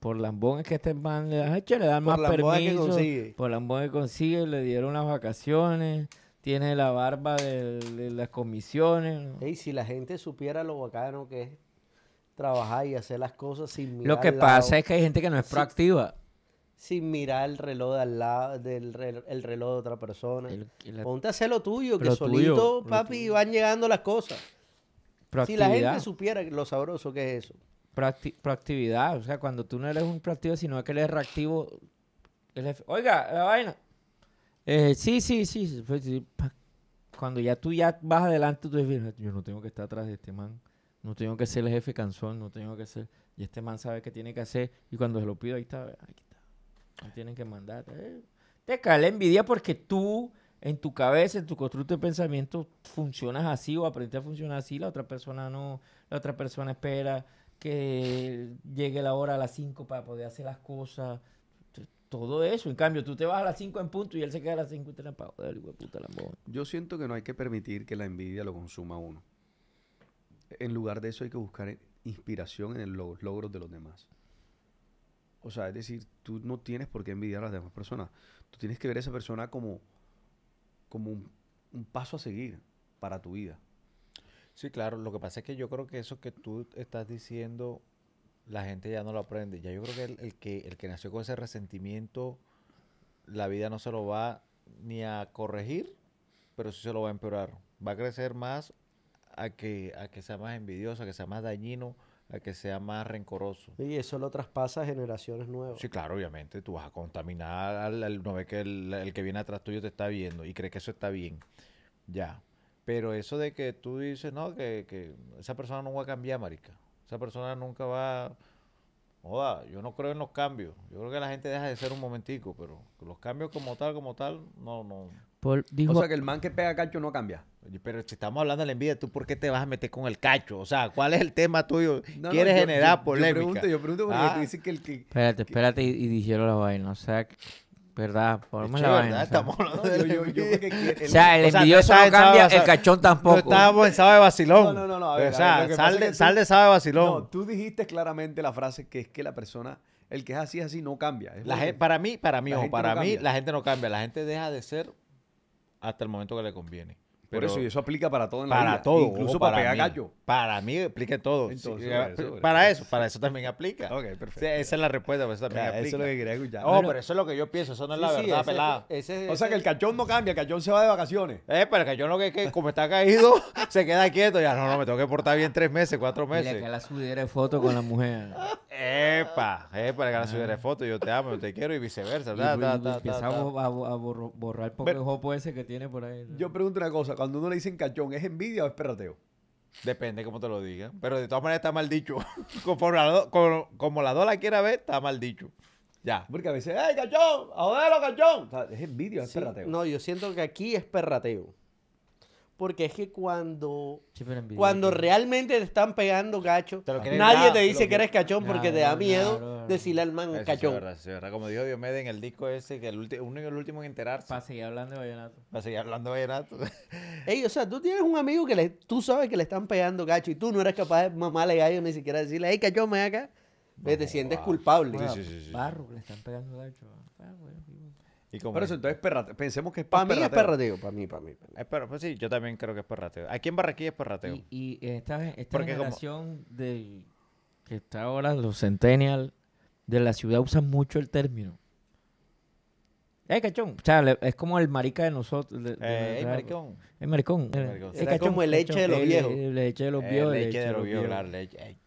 Por lambón es que este man le da, más permiso. Por lambón que que consigue, le dieron unas vacaciones tiene la barba de, las comisiones. Y si la gente supiera lo bacano que es trabajar y hacer las cosas sin mirar. Lo que pasa es que hay gente que no es proactiva. Sin mirar el reloj de al lado, del de otra persona. Ponte a hacer lo tuyo, que solito, papi, van llegando las cosas. Si la gente supiera lo sabroso que es eso. proactividad, o sea, cuando tú no eres un proactivo, sino que eres reactivo. Oiga, la vaina. Eh, sí, sí, sí. Pues, cuando ya tú ya vas adelante, tú dices, yo no tengo que estar atrás de este man. No tengo que ser el jefe canzón, no tengo que ser... Y este man sabe qué tiene que hacer. Y cuando se lo pido, ahí está. ahí está. no tienen que mandar. Eh, te cae la envidia porque tú, en tu cabeza, en tu constructo de pensamiento, funcionas así o aprendes a funcionar así. La otra persona no. La otra persona espera que llegue la hora a las 5 para poder hacer las cosas todo eso. En cambio, tú te vas a las 5 en punto y él se queda a las 5 y te la paga. Yo siento que no hay que permitir que la envidia lo consuma uno. En lugar de eso hay que buscar inspiración en los logros de los demás. O sea, es decir, tú no tienes por qué envidiar a las demás personas. Tú tienes que ver a esa persona como, como un paso a seguir para tu vida. Sí, claro. Lo que pasa es que yo creo que eso que tú estás diciendo la gente ya no lo aprende. Ya yo creo que el, que el que nació con ese resentimiento, la vida no se lo va ni a corregir, pero sí se lo va a empeorar. Va a crecer más a que, que sea más envidioso, a que sea más dañino, a que sea más rencoroso. Y eso lo traspasa a generaciones nuevas. Sí, claro, obviamente. Tú vas a contaminar al, no ve que el, que viene atrás tuyo te está viendo y cree que eso está bien. Ya. Pero eso de que tú dices, no, que, que esa persona no va a cambiar, marica. Esa persona nunca va... Joda, yo no creo en los cambios. Yo creo que la gente deja de ser un momentico, pero los cambios como tal, como tal, no, no. o sea, que el man que pega cacho no cambia. Pero si estamos hablando de la envidia, ¿tú por qué te vas a meter con el cacho? O sea, ¿cuál es el tema tuyo? ¿Quieres generar polémica? Yo pregunto, yo pregunto porque ah. tú dices que el que... Espérate, espérate, y, dijeron la vaina. O sea, ¿Verdad? por la vaina. Estamos hablando de O sea, el envidioso no cambia, el cachón tampoco. No estábamos en sábado de Vacilón. No, no, no. o sea, sal, de, sábado de Sabe Vacilón. No, tú dijiste claramente la frase que es que la persona, el que es así es así, no cambia. La para mí, para mí, ojo, para mí, la gente no cambia. La gente deja de ser hasta el momento que le conviene. Pero, Por eso, y eso aplica para todo en la para Todo, Incluso para, pegar gallo. Para mí aplica todo. para, eso, para eso, también aplica. ok, perfecto. esa es la respuesta, pues, eso también aplica. Eso es lo que quería escuchar. Oh, no, pero, eso es lo que yo pienso, eso no es la verdad, pelada. o sea que el cachón no cambia, el cachón se va de vacaciones. Eh, pero el cachón lo que, como está caído, se queda quieto. Ya, no, no, me tengo que portar bien tres meses, cuatro meses. Mira que la subiera de foto con la mujer. Epa, ah. epa, le ganas subir ah. foto, yo te amo, yo te quiero y viceversa. Y, empezamos a, a, borrar porque el jopo ese que tiene por ahí. Yo pregunto una cosa, cuando uno le dicen cachón, ¿es envidia o es perrateo? Depende cómo te lo diga, pero de todas maneras está mal dicho. como, la dola quiera ver, está mal dicho. Ya. Porque a veces, ¡ay, cachón! audelo, cachón! es envidia, o es perrateo. No, yo siento que aquí es perrateo. Porque es que cuando, cuando realmente te están pegando gacho, nadie te dice que eres cachón porque te da miedo decirle al man cachón. Es verdad, Como dijo Diomedes en el disco ese, que el uno el último en enterarse. Para seguir hablando de vallenato. Para seguir hablando de vallenato. Ey, o sea, tú tienes un amigo que le, tú sabes que le están pegando gacho y tú no eres capaz de mamarle gallo ni siquiera decirle, hey, cachón, me acá. te sientes culpable. Sí, sí, sí, Barro, le están pegando gacho. Ah, por eso entonces perrateo. Pensemos que es Para mí es perrateo, para mí, para mí. pues sí, yo también creo que es perrateo. Aquí en Barranquilla es perrateo. Y, esta, esta generación que está ahora, los centennial de la ciudad usan mucho el término. es ¡Eh, cachón. O sea, es como el marica de nosotros. es maricón. es maricón. es eh, como el leche de los viejos. leche de los viejos. leche de los viejos, la leche.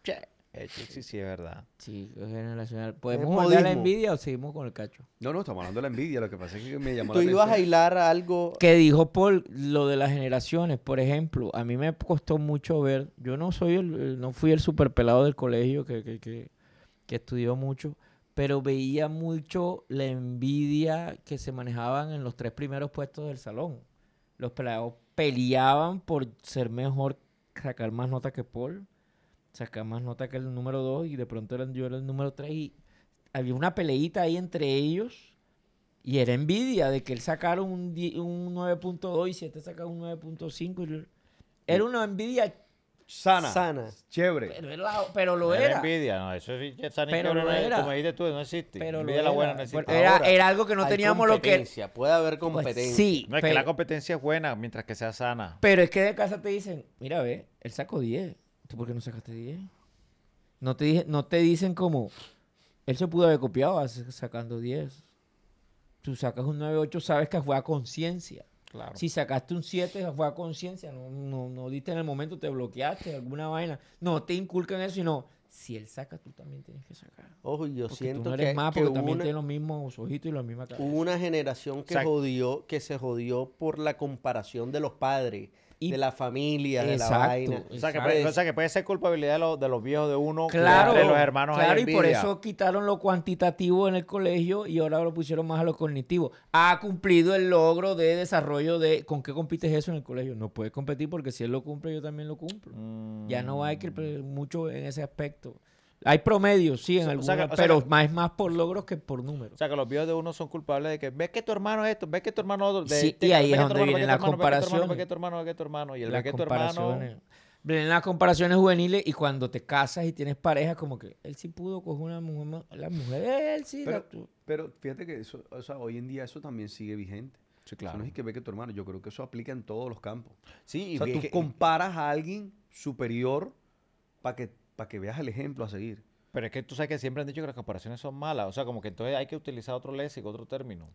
Eh, sí, sí es verdad. Sí, generacional. ¿Podemos hablar de la envidia o seguimos con el cacho? No, no, estamos hablando de la envidia. Lo que pasa es que me llamó la Tú ibas a hilar algo. Que dijo Paul lo de las generaciones. Por ejemplo, a mí me costó mucho ver. Yo no soy el, no fui el superpelado del colegio que, que, que, estudió mucho, pero veía mucho la envidia que se manejaban en los tres primeros puestos del salón. Los pelados peleaban por ser mejor, sacar más notas que Paul saca más nota que el número 2 y de pronto yo era el número 3 y había una peleita ahí entre ellos y era envidia de que él sacara un, 9.2 y si este saca un 9.5. Era una envidia sana. Sana. Chévere. Pero, era, lo era. envidia, eso pero no Como tú, no existe. Era, algo que no teníamos lo que... Puede haber pues competencia. No, es que la competencia es buena mientras que sea sana. Pero es que de casa te dicen, mira, ve, él sacó 10 porque no sacaste 10? No te, dije, no te dicen como, él se pudo haber copiado sacando 10. Tú sacas un 9-8, sabes que fue a conciencia. Claro. Si sacaste un 7, fue a conciencia. No, no, no, diste en el momento, te bloqueaste, alguna vaina. No te inculcan eso, sino si él saca, tú también tienes que sacar. Ojo, yo siento tú no eres más, porque también tienes los mismos ojitos y la misma cabeza. Hubo una generación que, jodió, que se jodió por la comparación de los padres de la familia, de la vaina. O sea, que puede, ser culpabilidad de, los de los viejos de uno, de los hermanos. Claro, y por eso quitaron lo cuantitativo en el colegio y ahora lo pusieron más a lo cognitivo. Ha cumplido el logro de desarrollo de con qué compites eso en el colegio. No puedes competir porque si él lo cumple, yo también lo cumplo. Ya no va a ir mucho en ese aspecto. Hay promedios, sí, en algunos, pero más, más por logros que por números. O sea, que los videos de uno son culpables de que ves que tu hermano es esto, ves que tu hermano otro. sí, y ahí es donde vienen las comparaciones. que tu hermano, y el ve que tu hermano... Vienen las comparaciones juveniles y cuando te casas y tienes pareja, como que él sí pudo coger una mujer, la mujer él sí. Pero, fíjate que eso, hoy en día eso también sigue vigente. no es que ve que tu hermano, yo creo que eso aplica en todos los campos. Sí, o sea, tú comparas a alguien superior para que para que veas el ejemplo a seguir. Pero es que tú sabes que siempre han dicho que las comparaciones son malas. O sea, como que entonces hay que utilizar otro léxico, otro término.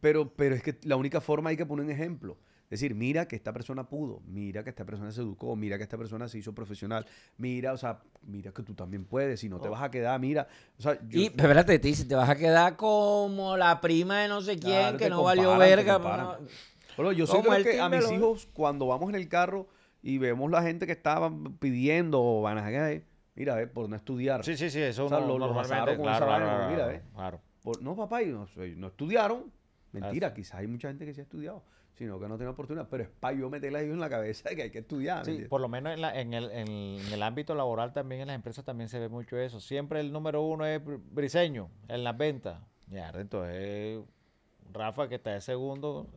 Pero, pero es que la única forma hay que poner un ejemplo. Es decir, mira que esta persona pudo, mira que esta persona se educó, mira que esta persona se hizo profesional, mira, o sea, mira que tú también puedes, si no te oh. vas a quedar, mira. O sea, yo, y espérate, te te vas a quedar como la prima de no sé quién que no valió verga. Pues, yo soy que a mis hijos, cuando vamos en el carro y vemos la gente que estaba pidiendo o van a Mira, ver, por no estudiar. Sí, sí, sí, eso no, lo, normalmente, claro, claro, no, papá, y no, estudiaron. Mentira, quizás hay mucha gente que sí ha estudiado, sino que no tiene oportunidad, pero es para yo meterle a ellos en la cabeza que hay que estudiar. Sí, por lo menos en, el, ámbito laboral también, en las empresas también se ve mucho eso. Siempre el número uno es briseño en las ventas. Ya, entonces Rafa que está de segundo,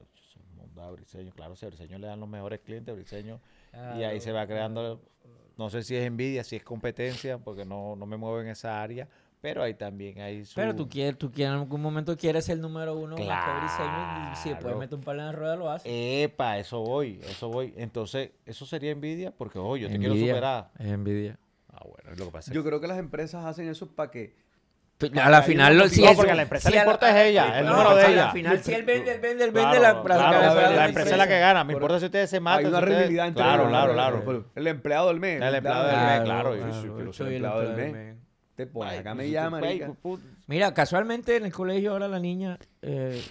se a briseño, claro, si a briseño le dan los mejores clientes, briseño, y ahí se va creando... No sé si es envidia, si es competencia, porque no, no me muevo en esa área, pero ahí también hay Pero tú quieres, tú quieres, en algún momento quieres ser el número uno claro. y si después meter un palo en la rueda lo haces. Epa, eso voy, eso voy. Entonces, ¿eso sería envidia? Porque, oye, yo te quiero superar. Es envidia. Ah, bueno, es lo que pasa. Yo creo que las empresas hacen eso para que a la final, lo, si no, porque la empresa le importa es ella, el número de a ella. final, si él vende, él vende, él vende la, la, empresa es la que gana. Me importa si ustedes se matan. Hay una Claro, claro, claro. El empleado del mes. El empleado del mes, claro. Yo soy el empleado del mes. Te pones acá me llama, Mira, casualmente en el colegio ahora la niña, eh,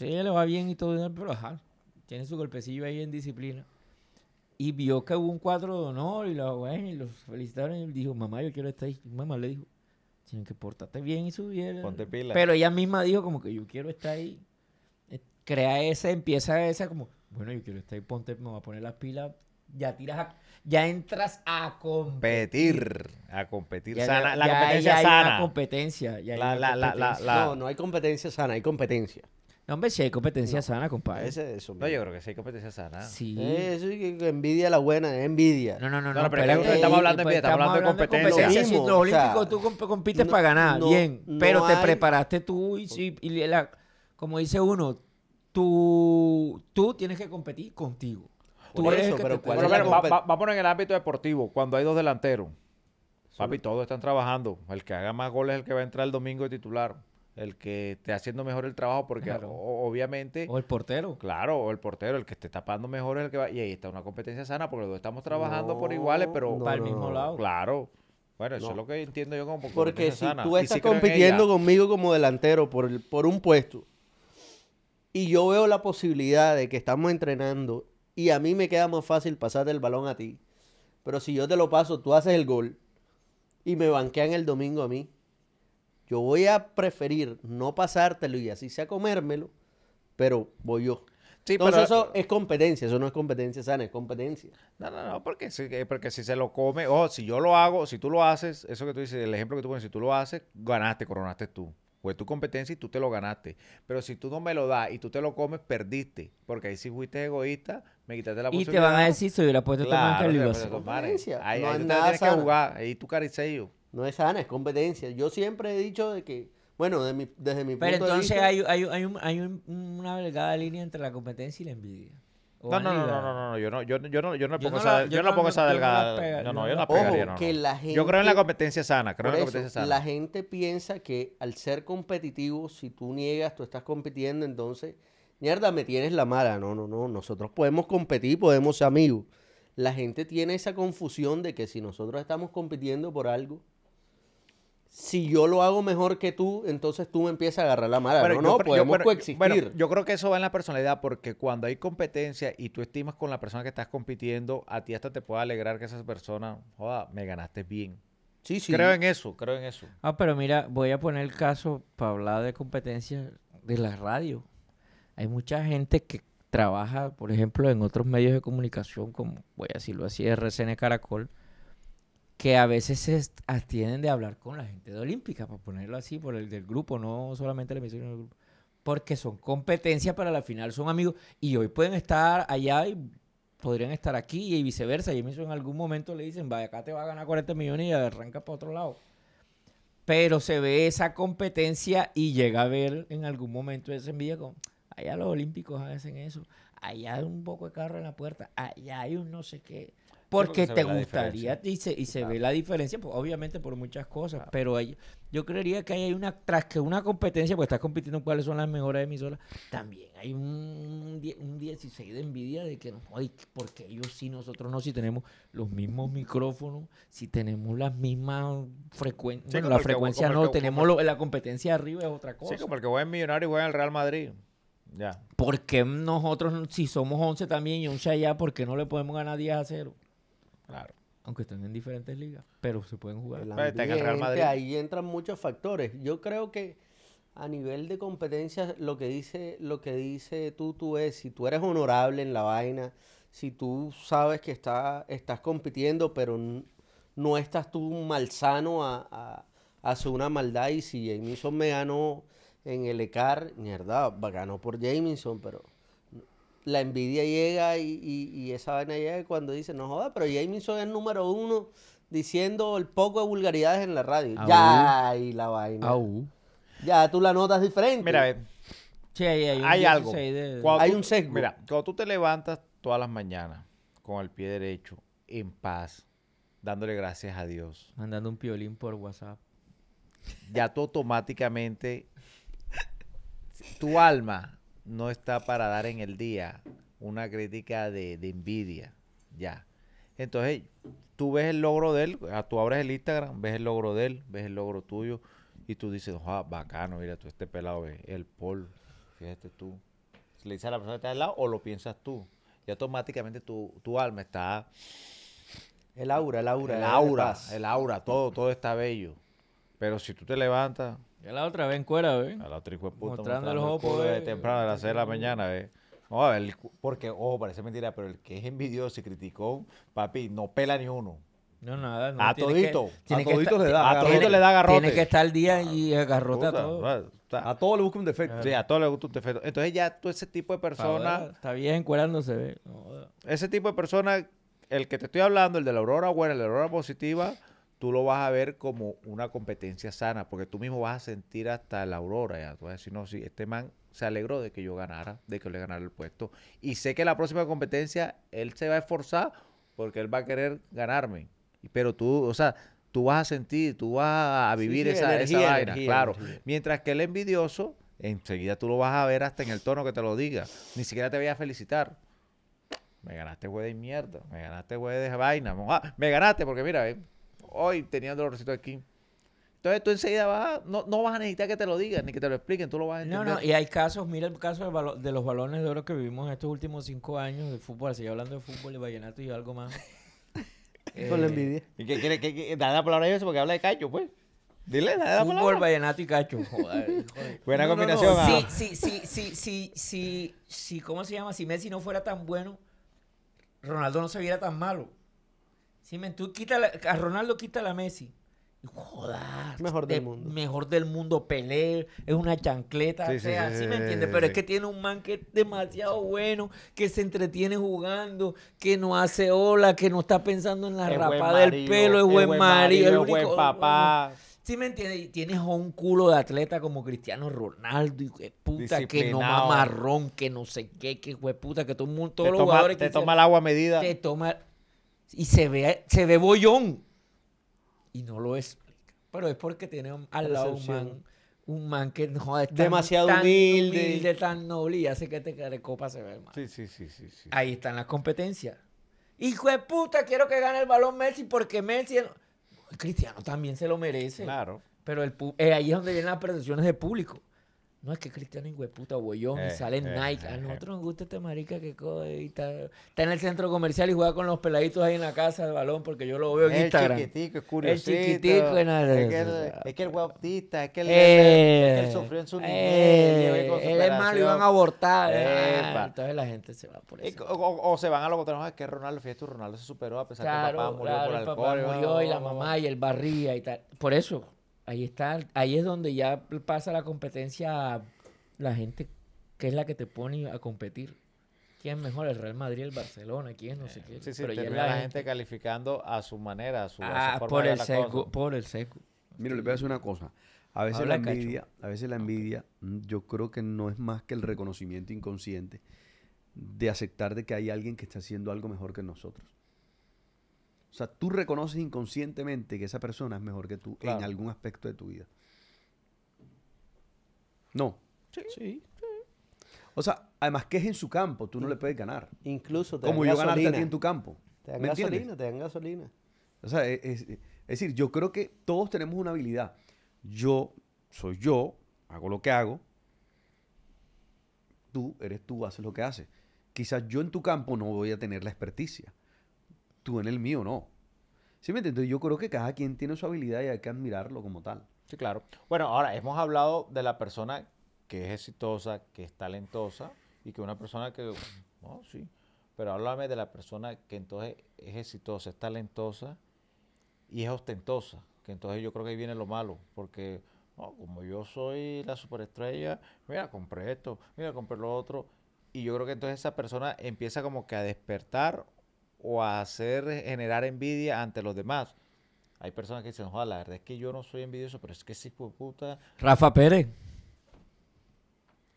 ella le va bien y todo, pero ajá, tiene su golpecillo ahí en disciplina y vio que hubo un cuadro de honor y la bueno, y los felicitaron y dijo, mamá, yo quiero estar ahí. Mamá le dijo, tienen que portarte bien y subir. Ponte pila. Pero ella misma dijo como que yo quiero estar ahí. Eh, crea esa, empieza esa como, bueno, yo quiero estar ahí, ponte, me voy a poner las pilas. Ya tiras ya entras a competir. A competir. sana, la competencia sana. competencia. no, no hay competencia sana, hay competencia hombre, si hay competencia sana, compadre. Ese eso. No, yo creo que si hay competencia sana. Sí. eso eh, es que envidia la buena, es eh, envidia. No, no, no. No, pero, estamos hablando de envidia, hablando de competencia. Sí, los olímpicos tú compites para ganar, bien. pero te preparaste tú y, como dice uno, tú, tú tienes que competir contigo. Por eso, pero, ¿cuál pero, poner en el ámbito deportivo, cuando hay dos delanteros. Papi, todos están trabajando. El que haga más goles es el que va a entrar el domingo de titular el que esté haciendo mejor el trabajo, porque obviamente... O el portero. Claro, o el portero, el que esté tapando mejor es el que va... Y ahí está una competencia sana, porque los dos estamos trabajando por iguales, pero... para el mismo lado. Claro. Bueno, eso es lo que entiendo yo como Porque si tú estás compitiendo conmigo como delantero por, por un puesto, y yo veo la posibilidad de que estamos entrenando y a mí me queda más fácil pasar el balón a ti. Pero si yo te lo paso, tú haces el gol y me banquean el domingo a mí. Yo voy a preferir no pasártelo y así sea comérmelo, pero voy yo. Sí, Entonces eso es competencia, eso no es competencia sana, es competencia. No, no, no, porque si, eh, porque si se lo come, o oh, si yo lo hago, si tú lo haces, eso que tú dices, el ejemplo que tú pones, si tú lo haces, ganaste, coronaste tú. Fue tu competencia y tú te lo ganaste. Pero si tú no me lo das y tú te lo comes, perdiste. Porque ahí sí fuiste egoísta, me quitaste la posibilidad. Y te van a decir, soy la puesto Ahí, no ahí tú tienes que jugar, ahí tu caricello. No es sana, es competencia. Yo siempre he dicho de que, bueno, mi, desde mi punto de vista, hay, hay, hay, hay una delgada línea entre la competencia y la envidia. No no, no, no, no, yo no, yo, pongo esa, delgada. yo no la pegaría, yo creo en la competencia sana, creo en la competencia sana. La gente piensa que al ser competitivo, si tú niegas, tú estás compitiendo, entonces, mierda, me tienes la mala. No, no, no, nosotros podemos competir, podemos ser amigos. La gente tiene esa confusión de que si nosotros estamos compitiendo por algo, si yo lo hago mejor que tú, entonces tú me empiezas a agarrar la mala. no, no, podemos coexistir. yo creo que eso va en la personalidad, porque cuando hay competencia y tú estimas con la persona que estás compitiendo, a ti hasta te puede alegrar que esa persona, joda, me ganaste bien. Sí, sí. Creo en eso, creo en eso. Ah, pero mira, voy a poner el caso para hablar de competencia de la radio. Hay mucha gente que trabaja, por ejemplo, en otros medios de comunicación, como voy a decirlo así, RCN Caracol, que a veces se abstienen de hablar con la gente de Olímpica, para ponerlo así, por el del grupo, no solamente la emisión del grupo, porque son competencias, para la final, son amigos, y hoy pueden estar allá y podrían estar aquí y viceversa, y en algún momento le dicen, vaya, acá te va a ganar 40 millones y arranca para otro lado. Pero se ve esa competencia y llega a ver en algún momento ese envidia con, allá los olímpicos hacen eso, allá hay un poco de carro en la puerta, allá hay un no sé qué, porque te gustaría y se, y se ve la diferencia, pues, obviamente por muchas cosas, pero yo creería que hay una, tras que una competencia, porque estás compitiendo cuáles son las mejores emisoras, también hay un, un 16 de envidia de que, no, porque ellos sí, nosotros no, si tenemos los mismos micrófonos, si tenemos las mismas frecuencias, la frecuencia no, tenemos la competencia arriba es otra cosa. Sí, porque voy en Millonario y voy al Real Madrid. Ya. Porque nosotros, si somos 11 también y 11 allá, por qué no le podemos ganar 10 a 0? Claro. Aunque estén en diferentes ligas, pero se pueden jugar. en la Real Ahí entran muchos factores. Yo creo que a nivel de competencias, lo que dice, lo que dice tú, tú es, si tú eres honorable en la vaina, si tú sabes que está, estás compitiendo, pero no estás tú malsano a, a, hacer una maldad. Y si Jameson me ganó en el ECAR, mierda, ganó por Jameson, pero la envidia llega y, esa vaina llega cuando dice, no joda, pero Jameson es el número uno diciendo el poco de vulgaridades en la radio. Ya, y la vaina. Ya, tú la notas diferente. Mira, a hay, un algo. Hay un sesgo. Mira, cuando tú te levantas todas las mañanas con el pie derecho, en paz, dándole gracias a Dios. Mandando un piolín por WhatsApp. Ya tú automáticamente, tu alma no está para dar en el día una crítica de, envidia, ya. Entonces, tú ves el logro de él, ah, tú abres el Instagram, ves el logro de él, ves el logro tuyo y tú dices, oh, bacano, mira, tú este pelado es el Paul, fíjate tú. Le dices a la persona que está al lado o lo piensas tú. Y automáticamente tu, alma está... El aura, el aura. El, el aura, el aura, todo, todo está bello. Pero si tú te levantas ya la otra vez en cuera, ¿eh? A la otra hijo de puta. Mostrando, los el de temprano, a las 6 de la mañana, ¿eh? Vamos a ver, porque, ojo, parece mentira, pero el que es envidioso y criticó, papi, no pela ni uno. No, nada. No, a todito. Que, a todito le da. A todito le da garrote. Tiene que estar el día y ah, agarrote a todo. a todo le busca un defecto. Ah. Sí, a todo le gusta un defecto. Entonces ya tú ese tipo de persona... está bien encuerándose. ¿eh? ese tipo de persona, el que te estoy hablando, el de la aurora buena, el de la aurora positiva tú lo vas a ver como una competencia sana, porque tú mismo vas a sentir hasta la aurora, Tú vas a decir, no, sí, este man se alegró de que yo ganara, de que le ganara el puesto. Y sé que la próxima competencia él se va a esforzar porque él va a querer ganarme. Pero tú, o sea, tú vas a sentir, tú vas a vivir esa, energía, vaina, claro. Mientras que el envidioso, enseguida tú lo vas a ver hasta en el tono que te lo diga. Ni siquiera te voy a felicitar. Me ganaste, güey de mierda. Me ganaste, güey de vaina. Ah, me ganaste porque mira, ven hoy tenía dolorcito aquí. Entonces tú enseguida vas, no, no vas a necesitar que te lo digan ni que te lo expliquen, tú lo vas a entender. No, no, y hay casos, mira el caso de, los balones de oro que vivimos en estos últimos cinco años de fútbol, sigue hablando de fútbol y vallenato y algo más. Con la eh, envidia. ¿Y qué quiere que, la palabra a eso? Porque habla de cacho, pues. Dile, dale la palabra. Fútbol, vallenato y cacho. Joder, joder. Buena combinación. No, no. Ah. Sí, sí, sí, sí, sí, sí, ¿cómo se llama? Si Messi no fuera tan bueno, Ronaldo no se viera tan malo tú quita a Ronaldo quita la Messi. Joder, mejor del mundo. Mejor del mundo, Pelé, es una chancleta, sí, o sea, sí, me entiendes, pero es que tiene un man que es demasiado bueno, que se entretiene jugando, que no hace ola, que no está pensando en la rapada del pelo, es buen, buen marido, es buen papá. Sí, me entiende. y tienes un culo de atleta como Cristiano Ronaldo, y que puta, que no marrón, que no sé qué, que puta, que todo el mundo, todos te los jugadores Te toma el agua a medida. Te toma y se ve, se ve bollón. Y no lo explica. Pero es porque tiene al lado un man, un man que no es demasiado humilde. humilde. tan noble y hace que te copa, se ve mal. Sí, sí, sí, sí, Ahí están las competencias. Hijo de puta, quiero que gane el balón Messi porque Messi. El Cristiano también se lo merece. Claro. Pero eh, ahí es donde vienen las percepciones de público. No es que Cristiano y hueputa eh, y sale eh, Nike. A ah, eh, nosotros eh. nos gusta este marica que coge está, en el centro comercial y juega con los peladitos ahí en la casa de balón, porque yo lo veo en Instagram. El chiquitico, es curiosito. El chiquitico, nada. Es que el, es que el es que el, sufrió en su niñez. él es malo y van a abortar. Ah, entonces la gente se va por eso. O, se van a lo contrario, ah, es que Ronaldo, fíjate, Ronaldo se superó a pesar de que el papá murió claro, por el alcohol. Papá murió y la mamá y el barría y tal. Por eso, Ahí está, ahí es donde ya pasa la competencia la gente que es la que te pone a competir. ¿Quién mejor? El Real Madrid, el Barcelona, quién no sé eh, qué. Sí, sí, pero ya la, gente, calificando a su manera, a su, ah, por, el seco. por el seco. Mira, le voy a decir una cosa. A veces la envidia, a veces la envidia, mm, yo creo que no es más que el reconocimiento inconsciente de aceptar de que hay alguien que está haciendo algo mejor que nosotros. O sea, tú reconoces inconscientemente que esa persona es mejor que tú en algún aspecto de tu vida. No. Sí. O sea, además que es en su campo, tú no le puedes ganar. Incluso te Como yo gasolina. ganarte a ti en tu campo. Te dan gasolina, te dan gasolina. O sea, es, decir, yo creo que todos tenemos una habilidad. Yo soy yo, hago lo que hago. Tú eres tú, haces lo que haces. Quizás yo en tu campo no voy a tener la experticia tú en el mío no. ¿Sí me entiendes? Yo creo que cada quien tiene su habilidad y hay que admirarlo como tal. Sí, claro. Bueno, ahora hemos hablado de la persona que es exitosa, que es talentosa y que una persona que, sí, pero háblame de la persona que entonces es exitosa, es talentosa y es ostentosa, que entonces yo creo que ahí viene lo malo, porque como yo soy la superestrella, mira, compré esto, mira, compré lo otro, y yo creo que entonces esa persona empieza como que a despertar o hacer eh, generar envidia ante los demás. Hay personas que dicen, ojalá, la verdad es que yo no soy envidioso, pero es que sí puta. Rafa Pérez.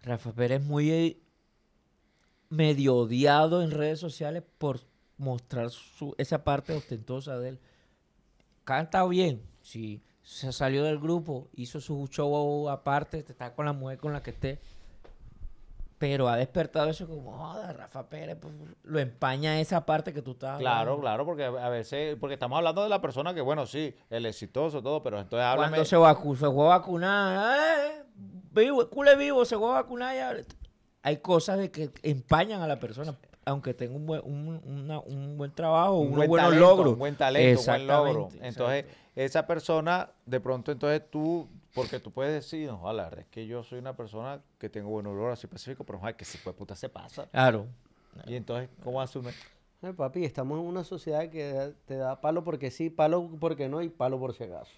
Rafa Pérez muy eh, medio odiado en redes sociales por mostrar esa parte ostentosa de él. Canta bien, si Se salió del grupo, hizo su show aparte, está con la mujer con la que esté pero ha despertado eso como, joda, Rafa Pérez, pues, lo empaña esa parte que tú estás Claro, claro, porque a veces, porque estamos hablando de la persona que, bueno, sí, el exitoso, todo, pero entonces háblame. Cuando se, se fue a vacunar, eh, vivo, cule vivo, se fue a vacunar, hay cosas de que empañan a la persona, aunque tenga un buen, trabajo, un buen buenos Un buen talento, un buen logro. Entonces, esa persona, de pronto, entonces tú porque tú puedes decir, ojalá, es que yo soy una persona que tengo buen olor así específico, pero ojalá que si puta se pasa. Claro. Y entonces, ¿cómo asume? Eh, papi, estamos en una sociedad que te da palo porque sí, palo porque no y palo por si acaso.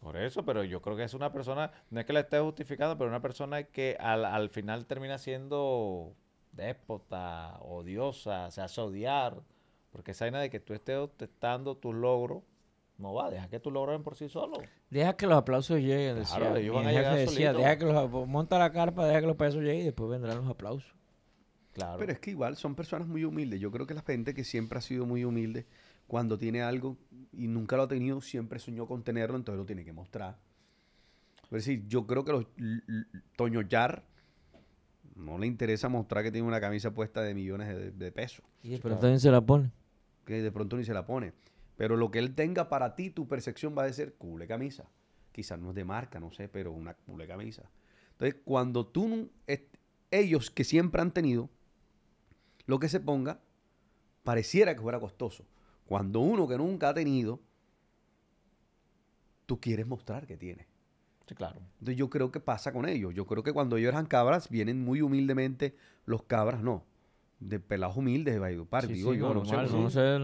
Por eso, pero yo creo que es una persona, no es que la esté justificando, pero una persona que al, al final termina siendo déspota, odiosa, se hace odiar, porque esa idea de que tú estés ostentando tus logros no va, deja que tú lo logren por sí solo. Deja que los aplausos lleguen, van a deja que los, monta la carpa, deja que los pesos lleguen y después vendrán los aplausos. Claro. Pero es que igual son personas muy humildes. Yo creo que la gente que siempre ha sido muy humilde, cuando tiene algo y nunca lo ha tenido, siempre soñó con tenerlo, entonces lo tiene que mostrar. Pero sí, yo creo que los Toño Yar no le interesa mostrar que tiene una camisa puesta de millones de, pesos. Y también se la pone. Que de pronto ni se la pone. Pero lo que él tenga para ti, tu percepción va a ser cule camisa. Quizás no es de marca, no sé, pero una cule camisa. Entonces, cuando tú, ellos que siempre han tenido, lo que se ponga, pareciera que fuera costoso. Cuando uno que nunca ha tenido, tú quieres mostrar que tiene. Sí, claro. Entonces yo creo que pasa con ellos. Yo creo que cuando ellos eran cabras, vienen muy humildemente, los cabras no de pelados humildes de Valledupar, digo yo. no sé, no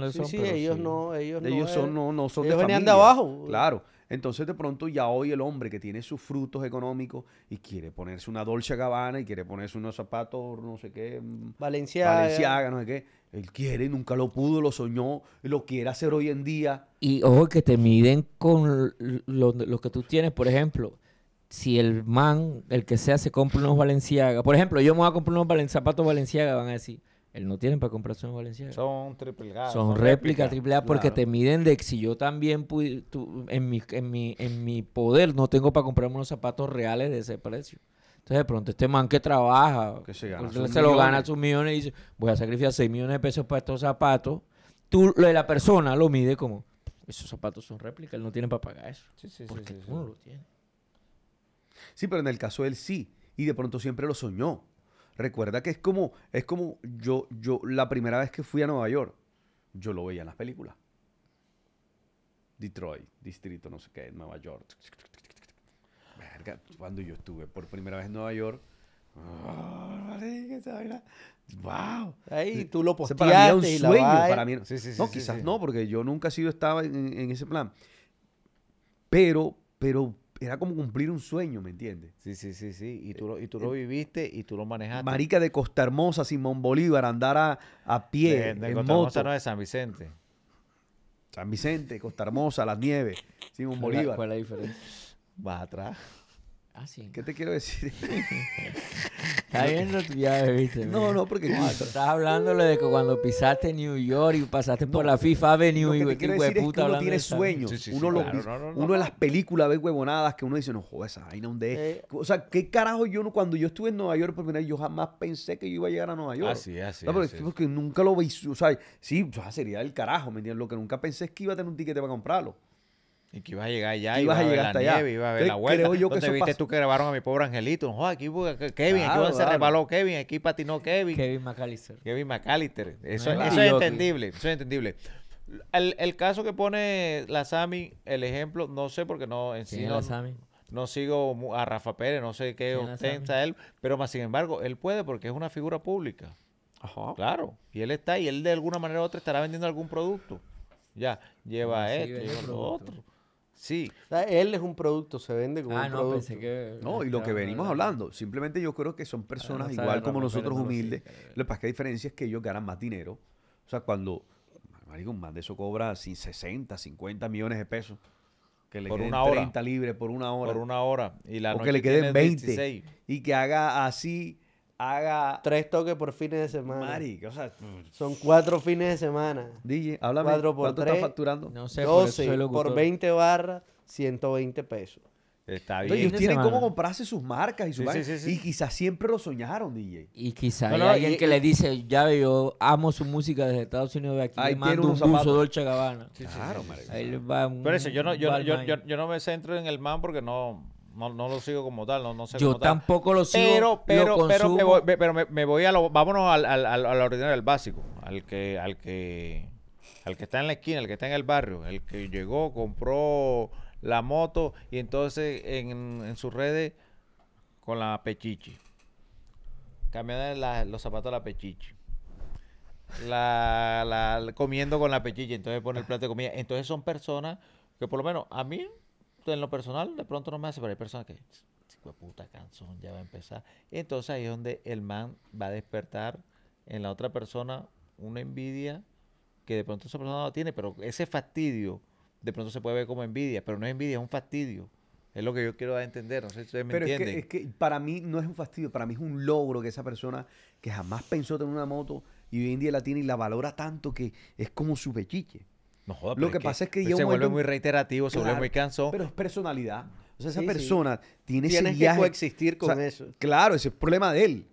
ellos no, ellos, Son, no, no son de de abajo. Claro. Entonces, de pronto, ya hoy el hombre que tiene sus frutos económicos y quiere ponerse una Dolce Gabbana y quiere ponerse unos zapatos, no sé qué. Mm, Valenciaga. Valenciaga, no sé qué. Él quiere, nunca lo pudo, lo soñó, lo quiere hacer hoy en día. Y ojo que te miden con lo, lo que tú tienes, por ejemplo si el man, el que sea, se compra unos Valenciaga. Por ejemplo, yo me voy a comprar unos zapatos Valenciaga, van a decir, él no tiene para comprarse unos Valenciaga. Son triple A. Son, réplicas, réplica, triple A porque te miden de si yo también pude, en, mi, en, mi, poder no tengo para comprarme unos zapatos reales de ese precio. Entonces, de pronto, este man que trabaja, se, lo gana a sus millones y dice, voy a sacrificar 6 millones de pesos para estos zapatos. Tú, la persona lo mide como, esos zapatos son réplicas, él no tiene para pagar eso. Sí, sí, sí, sí, lo tiene. Sí, pero en el caso de él sí. Y de pronto siempre lo soñó. Recuerda que es como, es como yo, yo, la primera vez que fui a Nueva York, yo lo veía en las películas. Detroit, distrito, no sé qué, Nueva York. Verga, cuando yo estuve por primera vez en Nueva York, wow. Ahí tú lo posteaste. para un sueño. Para mí, no, quizás no, porque yo nunca estaba en, en, ese plan. Pero, pero era como cumplir un sueño, ¿me entiendes? Sí, sí, sí, sí. Y tú eh, lo, y tú eh, lo viviste y tú lo manejaste. Marica de Costa Hermosa, Simón Bolívar, andar a, pie. en Costa Hermosa no de San Vicente. San Vicente, Costa Hermosa, Las Nieves, Simón Bolívar. ¿Cuál es la diferencia? Vas atrás. Ah, ¿Qué te quiero decir? Está viendo tu llave, viste. No, no, porque. No, estás hablándole de que cuando pisaste New York y pasaste por la FIFA Avenue y quiero decir es que uno tiene sueños. uno, de uno las películas ve huevonadas que uno dice, no, joder, esa vaina donde es. Eh. o sea, ¿qué carajo yo cuando yo estuve en Nueva York por primera vez, yo jamás pensé que yo iba a llegar a Nueva York? Así, así. No, porque, nunca lo veis. O sea, sí, sería el carajo, ¿me entiendes? Lo que nunca pensé es que iba a tener un ticket para comprarlo. Y que ibas a llegar allá, ibas a llegar hasta allá. Nieve, iba a ver la vuelta. Creo que viste tú que grabaron a mi pobre angelito? No, aquí Kevin, aquí se rebaló Kevin, aquí patinó Kevin. Kevin McAllister. Kevin McAllister. Eso, eso es entendible, eso es entendible. El, el, caso que pone la Sami, el ejemplo, no sé porque no no, sigo a Rafa Pérez, no sé qué ostenta él, pero más sin embargo, él puede porque es una figura pública. Ajá. Claro. Y él está y él de alguna manera u otra estará vendiendo algún producto. Ya, lleva ah, esto, lleva lo otro. Sí. O sea, él es un producto, se vende como ah, no, Pensé que, no, y lo que venimos hablando, simplemente yo creo que son personas ah, igual como nosotros humildes. Lo que pasa es que la diferencia es que ellos ganan más dinero. O sea, cuando, marico, un man de eso cobra 60, 50 millones de pesos. Que le por una hora. 30 libres por una hora. Por una hora. Y la que le queden 20. Y que haga así haga tres toques por fines de semana. Mari, o sea, son cuatro fines de semana. DJ, háblame, ¿cuánto tres, estás facturando? No sé, 12 por, por 20 barras, 120 pesos. Está bien. Entonces, ellos tienen cómo comprarse sus marcas y sus Y quizás siempre lo soñaron, DJ. Y quizás alguien que le dice, ya yo amo su música desde Estados Unidos, de aquí ahí mando un buzo Dolce Gabbana. claro, Ahí va un, Pero eso, yo no, yo no me centro en el man porque no no, lo sigo como tal, no, no sé. Yo tampoco lo sigo. Pero, pero, pero, me voy, a lo. Vámonos al, al, al, al ordinario, al básico. Al que, al que. Al que está en la esquina, el que está en el barrio. El que llegó, compró la moto y entonces en, en sus redes con la pechichi. Cambiando los zapatos a la pechichi. La, la, comiendo con la pechichi, entonces pone el plato de comida. Entonces son personas que por lo menos a mí en lo personal, de pronto no me hace, pero hay personas que, chico puta canción, ya va a empezar. entonces ahí es donde el man va a despertar en la otra persona una envidia que de pronto esa persona no tiene, pero ese fastidio de pronto se puede ver como envidia, pero no es envidia, es un fastidio. Es lo que yo quiero entender, no sé si me pero Es que, es que para mí no es un fastidio, para mí es un logro que esa persona que jamás pensó tener una moto y hoy en día la tiene y la valora tanto que es como su pechiche. Lo que pasa es que, yo. se vuelve muy reiterativo, se vuelve muy cansón. Pero es personalidad. O sea, esa persona tiene ese viaje. que existir con eso. Claro, ese es el problema de él.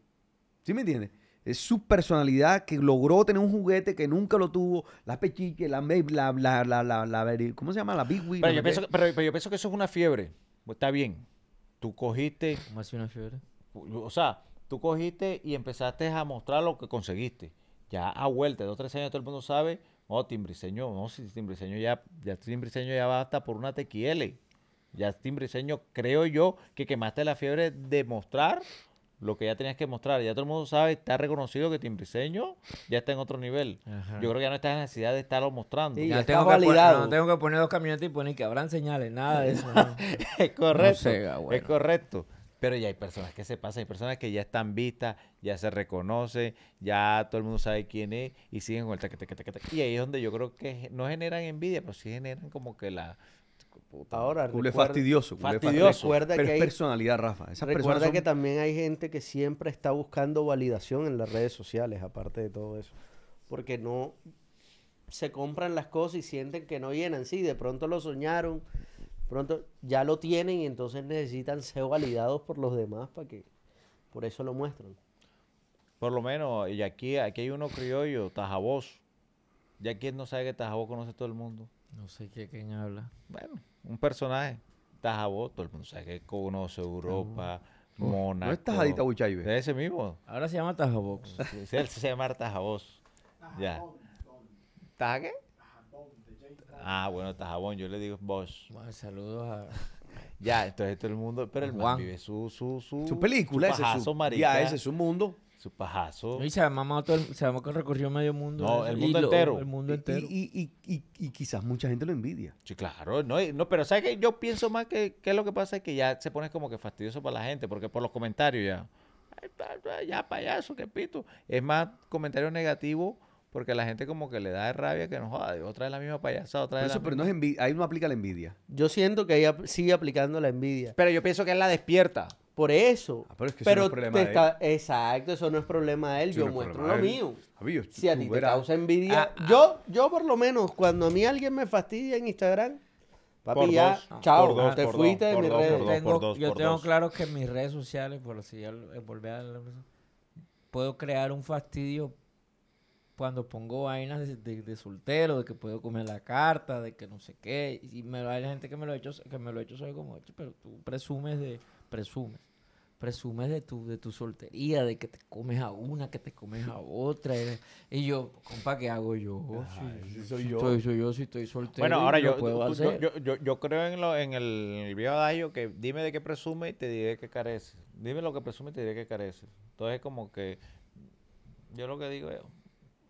¿Sí me entiendes? Es su personalidad que logró tener un juguete que nunca lo tuvo. La pechiques, la... la, la, ¿Cómo se llama? La Big Wheel. Pero, yo pienso, que, eso es una fiebre. Está bien. Tú cogiste... ¿Cómo así una fiebre? O sea, tú cogiste y empezaste a mostrar lo que conseguiste. Ya a vuelta dos o tres años todo el mundo sabe Oh Timbriseño, no, si Timbriseño ya, ya Timbriseño ya va hasta por una TQL. Ya Timbriseño, creo yo, que quemaste la fiebre de mostrar lo que ya tenías que mostrar. Ya todo el mundo sabe, está reconocido que Timbriseño ya está en otro nivel. Yo creo que ya no está en necesidad de estarlo mostrando. ya, tengo validado. no tengo que poner dos camionetas y poner que habrán señales, nada de eso. es correcto. es correcto. Pero ya hay personas que se pasan, hay personas que ya están vistas, ya se reconoce, ya todo el mundo sabe quién es y siguen con el tac, te Y ahí es donde yo creo que no generan envidia, pero sí generan como que la, Puta, Ahora, recuerda, fastidioso. Fastidioso. Recuerda que personalidad, Rafa. recuerda que también hay gente que siempre está buscando validación en las redes sociales, aparte de todo eso. Porque no se compran las cosas y sienten que no llenan. Sí, de pronto lo soñaron, pronto ya lo tienen y entonces necesitan ser validados por los demás para que por eso lo muestran. Por lo menos, y aquí, aquí hay uno criollo, tajaboz Ya quien no sabe que tajaboz conoce todo el mundo. No sé qué quién habla. Bueno, un personaje. tajaboz todo el mundo sabe que conoce Europa. Uh. ¿No es Tajadita Buchaybe? Es ese mismo. Ahora se llama Tajabox. se llama tajaboz ¿Ya? ¿Taja Ah, bueno, está Jabón, yo le digo Bosch. saludos a. ya, entonces todo este el mundo. Pero el man vive su. Su, su, película, ese es pajazo, su, ya, ese es su mundo. Su pajazo. Y se ha medio mundo. No, ¿eh? el mundo entero. El mundo entero. Y, y- y- y- quizás mucha gente lo envidia. Sí, claro. No, pero ¿sabes qué? Yo pienso más que, que lo que pasa es que ya se pone como que fastidioso para la gente, porque por los comentarios ya. Ya, payaso, qué pito. Es más comentario negativo porque la gente como que le da rabia que no joda, otra es la misma payasa, otra vez. eso, la pero misma... no es ahí no aplica la envidia. Yo siento que ahí sigue aplicando la envidia. Pero yo pienso que él la despierta. Por eso. Ah, pero es que eso no problema Exacto, eso no es problema de él. yo muestro lo mío. si a ti te causa envidia. Ah, ah. yo, yo por lo menos, cuando a mí alguien me fastidia en Instagram, Papi, ya, chao, te fuiste de mis redes. Yo tengo, claro que en mis redes sociales, por si ya eh, volver a la puedo crear un fastidio cuando pongo vainas de, soltero, de que puedo comer la carta, de que no sé qué, y me hay gente que me lo ha hecho, que me lo ha hecho soy como, pero tú presumes de, presumes, presumes de tu, de tu soltería, de que te comes a una, que te comes a otra, y, yo, compa, ¿qué hago yo? soy yo. Soy, soy, yo, si estoy soltero. Bueno, ahora yo, puedo hacer. Yo, yo, creo en, lo, en el, en el que dime de qué presume y te diré que carece Dime lo que presume y te diré que carece Entonces, como que yo lo que digo es,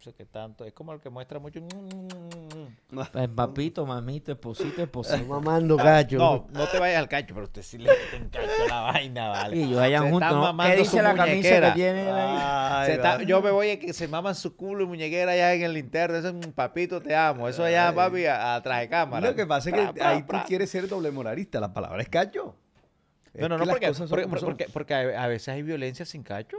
sé qué tanto. Es como el que muestra mucho. El eh, papito, mamito, esposito, esposito. mamando cacho. No, no te vayas al cacho, pero usted sí le mete cacho la vaina, ¿vale? Y yo vayan juntos. ¿Qué dice la muñequera? que tiene? yo me voy a que se maman su culo y muñequera allá en el interno. Eso es un papito, te amo. Eso allá, papi, atrás de cámara. Lo que pasa es que ahí tú quieres ser doble moralista. La palabra es cacho. No, no, no, porque, porque, porque, a veces hay violencia sin cacho.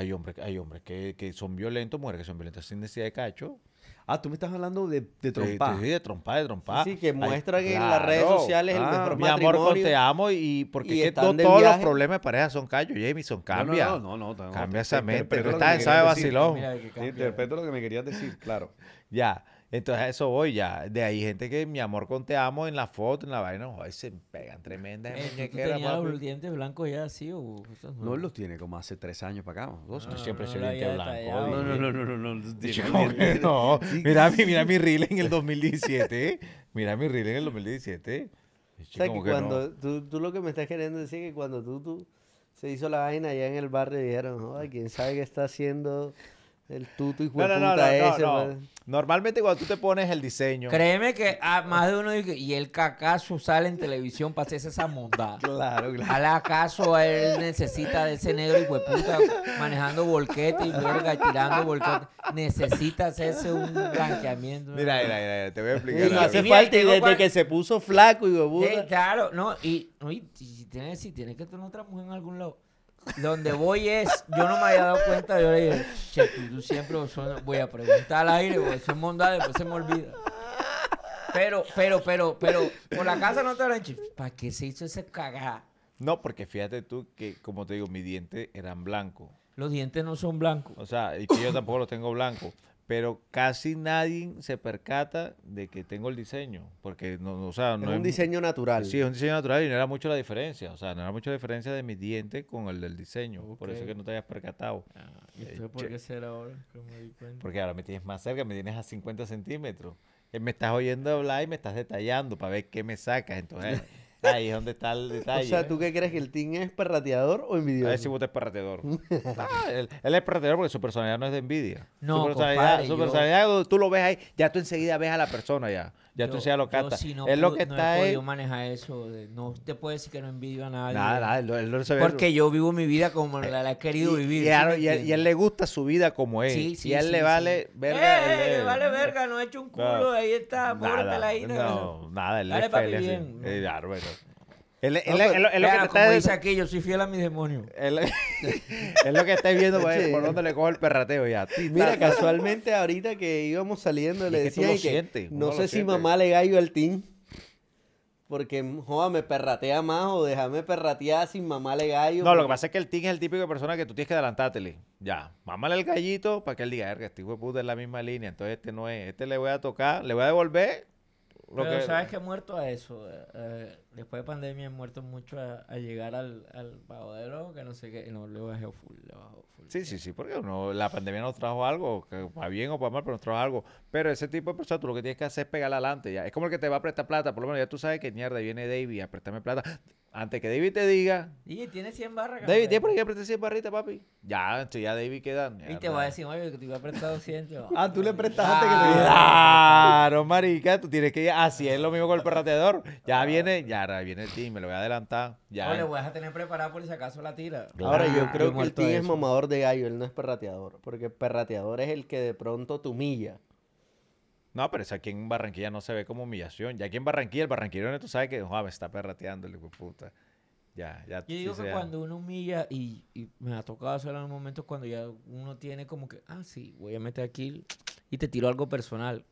Hay hombres, hay hombres que, que son violentos, mujeres que son violentas sin necesidad de cacho. Ah, tú me estás hablando de, de trompa. Sí, de trompa, de trompa. Sí, que muestran que en las redes sociales el mejor mi Mi amor, te amo y porque todos los problemas de pareja son callos, Jameson. Cambia. No, no, no. cambia esa mente. Pero estás en sabe vacilón. interpreto lo que me querías decir, claro. ya. Entonces a eso voy ya. De ahí gente que mi amor con te amo en la foto, en la vaina, se pegan tremendas eh, ¿Tú tenías los dientes blancos ya así o...? No, los tiene como hace tres años para acá, No, no, blanco. No, no, no, no, no. No, mira, ¿eh? mira mi reel en el 2017, Mira mi reel en el 2017. que cuando... Tú, lo que me estás queriendo decir es que cuando tú, se hizo la vaina allá en el barrio dijeron, ay, quién sabe qué está haciendo... El tuto y no, no, ese. Normalmente cuando tú te pones el diseño. Créeme que ah, más de uno dice, y el cacazo sale en televisión para hacerse esa mondada. Claro, claro. Al acaso él necesita de ese negro y hueputa manejando volquete y verga tirando volquete. Necesita hacerse un blanqueamiento. Mira, mira, mira, te voy a explicar. Y no hace falta y desde que se puso flaco y hueputa. Sí, claro, no, y, y, si tiene que tener otra mujer en algún lado. Donde voy es, yo no me había dado cuenta, yo le dije, che, tú, siempre voy a preguntar al aire, porque soy mondad, después se me olvida. Pero, pero, pero, pero, por la casa no te habrán dicho, ¿para qué se hizo ese cagada? No, porque fíjate tú que, como te digo, mis dientes eran blancos. Los dientes no son blancos. O sea, y que yo tampoco los tengo blancos pero casi nadie se percata de que tengo el diseño, porque no, o sea, no es un diseño natural. Sí, es un diseño natural y no era mucho la diferencia, o sea, no era mucho diferencia de mi diente con el del diseño, por eso que no te hayas percatado. Ah, ¿Y eh, por qué será ahora? Porque ahora me tienes más cerca, me tienes a 50 centímetros. Eh, me estás oyendo hablar y me estás detallando para ver qué me sacas. Entonces, Ahí es donde está el detalle. O sea, ¿tú qué crees que el team es perrateador o envidioso? A ver si vos es perrateador. Ah, él, es perrateador porque su personalidad no es de envidia. No, su personalidad, su personalidad tú lo ves ahí, ya tú enseguida ves a la persona ya ya tú seas lo cata. es lo que no está he podido manejar eso. De, no te puedo decir que no envidio a nadie. Nada, nada, él, no no sabe Porque yo vivo mi vida como eh, la, la he querido vivir. Y, a, él le gusta su vida como es. Sí, y a él le vale verga. Eh, eh le vale verga, no he hecho un culo. Ahí está, la peladina. No, nada, él Dale, es Bien, eh, bueno. Es lo que dice aquí, yo soy fiel a mi demonio. Es lo que estáis viendo por pues, por dónde le cojo el perrateo ya. Mira, casualmente ahorita que íbamos saliendo le decía que no sé si mamá le gallo al team. Porque, joda, me perratea más o déjame perratear sin mamá le gallo. No, lo que pasa es que el team es el típico de persona que tú tienes que adelantártele. Ya, mamale el gallito para que él diga, que este hijo puta la misma línea, entonces este no es, este le voy a tocar, le voy a devolver. Lo Pero que... sabes que he muerto a eso. Eh, eh, después de pandemia he muerto mucho a, llegar al, al que no sé qué, no, le bajé full, le bajó full. Sí, sí, sí, porque uno, la pandemia nos trajo algo, que para bien o para mal, pero nos trajo algo. Pero ese tipo de personas, tú lo que tienes que hacer es pegarla adelante. Ya. Es como el que te va a prestar plata, por lo menos ya tú sabes que mierda, viene David a prestarme plata. Antes que David te diga. Y tiene 100 barras. David, tienes por qué prestar 100 barritas, papi. Ya, entonces ya David queda. Y te va a decir, oye, que te iba a prestar 200. ah, tú le prestas antes que te diga. Claro, marica, tú tienes que ir. Así es lo mismo con el perrateador. Ya viene, ya Ahí viene el team, me lo voy a adelantar. Ya. le voy a tener preparado por si acaso la tira. Ahora, yo creo que el team es momador de gallo, él no es perrateador. Porque perrateador es el que de pronto te humilla. No, pero eso aquí en Barranquilla no se ve como humillación. Ya aquí en Barranquilla, el barranquillero tú sabes que, joder, me está perrateando el puta. Ya, ya. Yo digo que cuando uno humilla, y, me ha tocado hacer en momentos cuando ya uno tiene como que, ah, sí, voy a meter aquí y te tiro algo personal.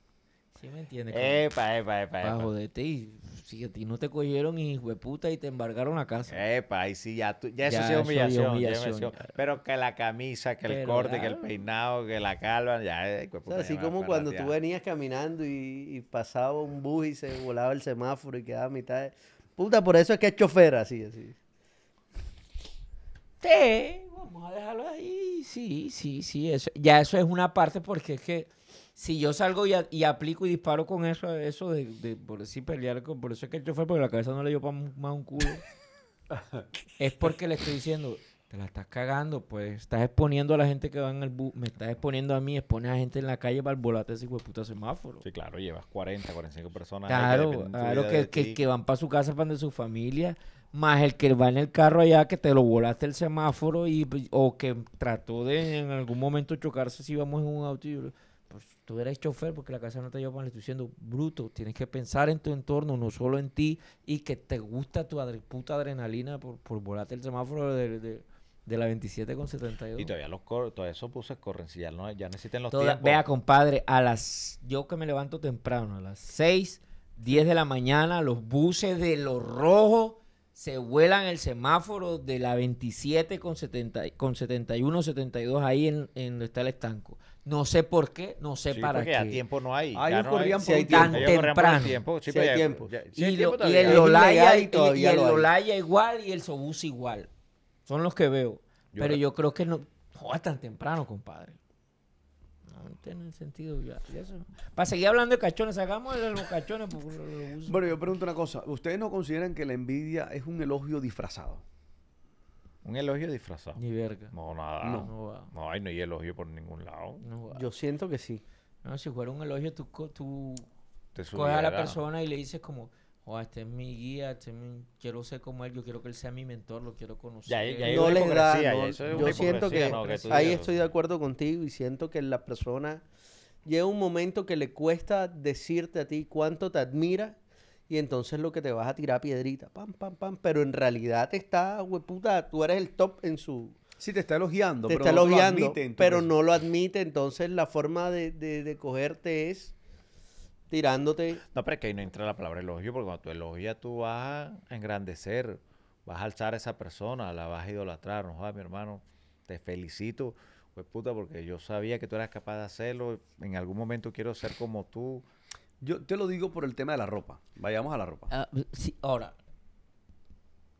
¿Sí me entiendes? Epa, epa, epa, epa. Para joderte y si a ti no te cogieron y puta y te embargaron la casa. Epa, y sí, ya, ya, eso sí es humillación. Pero que la camisa, que el corte, que el peinado, que la calva, ya. Eh, o sea, así como cuando tú venías caminando y, pasaba un bus y se volaba el semáforo y quedaba a mitad. De... Puta, por eso es que es chofer, así, así. Sí, vamos a dejarlo ahí. Sí, sí, sí. Ya eso es una parte porque es que si yo salgo y, aplico y disparo con eso, eso de, por decir pelear con, por eso es que el chofer, porque la cabeza no le dio más un culo, es porque le estoy diciendo, te la estás cagando, pues estás exponiendo a la gente que va en el bus, me estás exponiendo a mí, expones a gente en la calle para el volate ese hijo puta semáforo. Sí, claro, llevas 40, 45 personas. Claro, que claro, que, que, van para su casa, van de su familia, más el que va en el carro allá, que te lo volaste el semáforo y, pues, o que trató de en algún momento chocarse si íbamos en un auto y tú eres chofer porque la casa no te lleva para estoy siendo Bruto, tienes que pensar en tu entorno, no solo en ti, y que te gusta tu puta adrenalina por, volarte el semáforo de, la 27 con 72. Y todavía los corren todavía esos buses corren, si ya, no, ya necesitan los Vea, compadre, a las, yo que me levanto temprano, a las 6, 10 de la mañana, los buses de los rojos se vuelan el semáforo de la 27 con, 70, con 71, 72 ahí en, en donde está el estanco. No sé por qué, no sé para qué. Porque a tiempo no hay. Ya no tan temprano. hay tiempo. y, hay tiempo y, el Olaya, y, el igual y el Sobus igual. Son los que veo. Pero yo creo que no Joder, tan temprano, compadre. No tiene sentido ya. Para seguir hablando de cachones, hagamos de los cachones. bueno, yo pregunto una cosa. ¿Ustedes no consideran que la envidia es un elogio disfrazado? Un elogio disfrazado. Ni verga. No, nada. No, no, no, hay elogio por ningún lado. Yo siento que sí. No, si fuera un elogio, tú, coges a la persona y le dices como, oh, este es mi guía, este quiero ser como él, yo quiero que él sea mi mentor, lo quiero conocer. Ya, ya, yo siento que ahí estoy de acuerdo contigo y siento que la persona llega un momento que le cuesta decirte a ti cuánto te admira y entonces lo que te vas a tirar piedrita, pam, pam, pam. Pero en realidad te está, puta, tú eres el top en su... Sí, te está elogiando. Te pero no lo admite, pero no lo admite. Entonces la forma de, cogerte es tirándote. No, pero es que ahí no entra la palabra elogio, porque cuando tú elogias, tú vas a engrandecer, vas a alzar a esa persona, la vas a idolatrar. No jodas, mi hermano, te felicito, güey, puta, porque yo sabía que tú eras capaz de hacerlo. En algún momento quiero ser como tú. Yo te lo digo por el tema de la ropa. Vayamos a la ropa. Ah, ahora,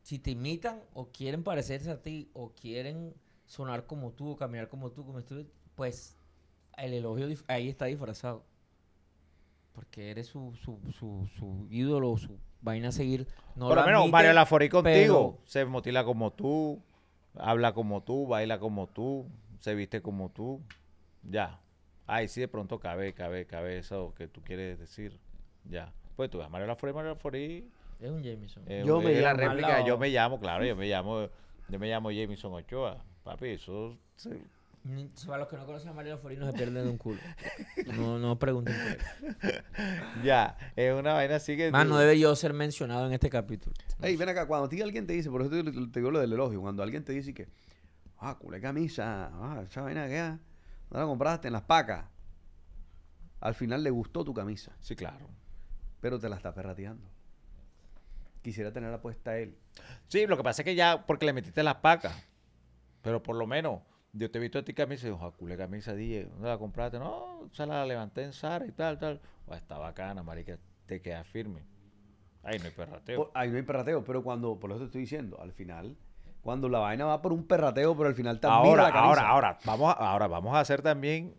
si te imitan o quieren parecerse a ti o quieren sonar como tú o caminar como tú, como tú, pues el elogio ahí está disfrazado. Porque eres su, su, su, su ídolo, su vaina a seguir. No por lo menos Mario Laforí contigo. Se motila como tú, habla como tú, baila como tú, se viste como tú. Ya. Ay, sí, de pronto cabe, cabe, cabe eso que tú quieres decir. Ya. Pues tú ves a Mario Laforí, Mario Es un Jameson. Eh, yo me la llamo. réplica, yo me llamo, claro, yo me llamo, yo me llamo Jameson Ochoa. Papi, eso. Para los que no conocen a Mario Laforí no se pierden de un culo. No, no pregunten Ya, es una vaina así que. Más, no debe yo ser mencionado en este capítulo. Ey, ven acá, cuando a ti alguien te dice, por eso te, digo lo del elogio, cuando alguien te dice que, ah, culé camisa, ah, esa vaina que. No la compraste en las pacas. Al final le gustó tu camisa. Sí, claro. Pero te la está perrateando. Quisiera tenerla puesta él. Sí, lo que pasa es que ya, porque le metiste las pacas. Pero por lo menos, yo te he visto a ti camisa y digo, ah, culé camisa, dije, ¿dónde la compraste? No, o la levanté en Sara y tal, tal. O, oh, está bacana, marica, te quedas firme. Ahí no hay perrateo. ahí no hay perrateo, pero cuando, por eso te estoy diciendo, al final cuando la vaina va por un perrateo, pero al final también. Ahora, la ahora, ahora. Vamos ahora vamos a hacer también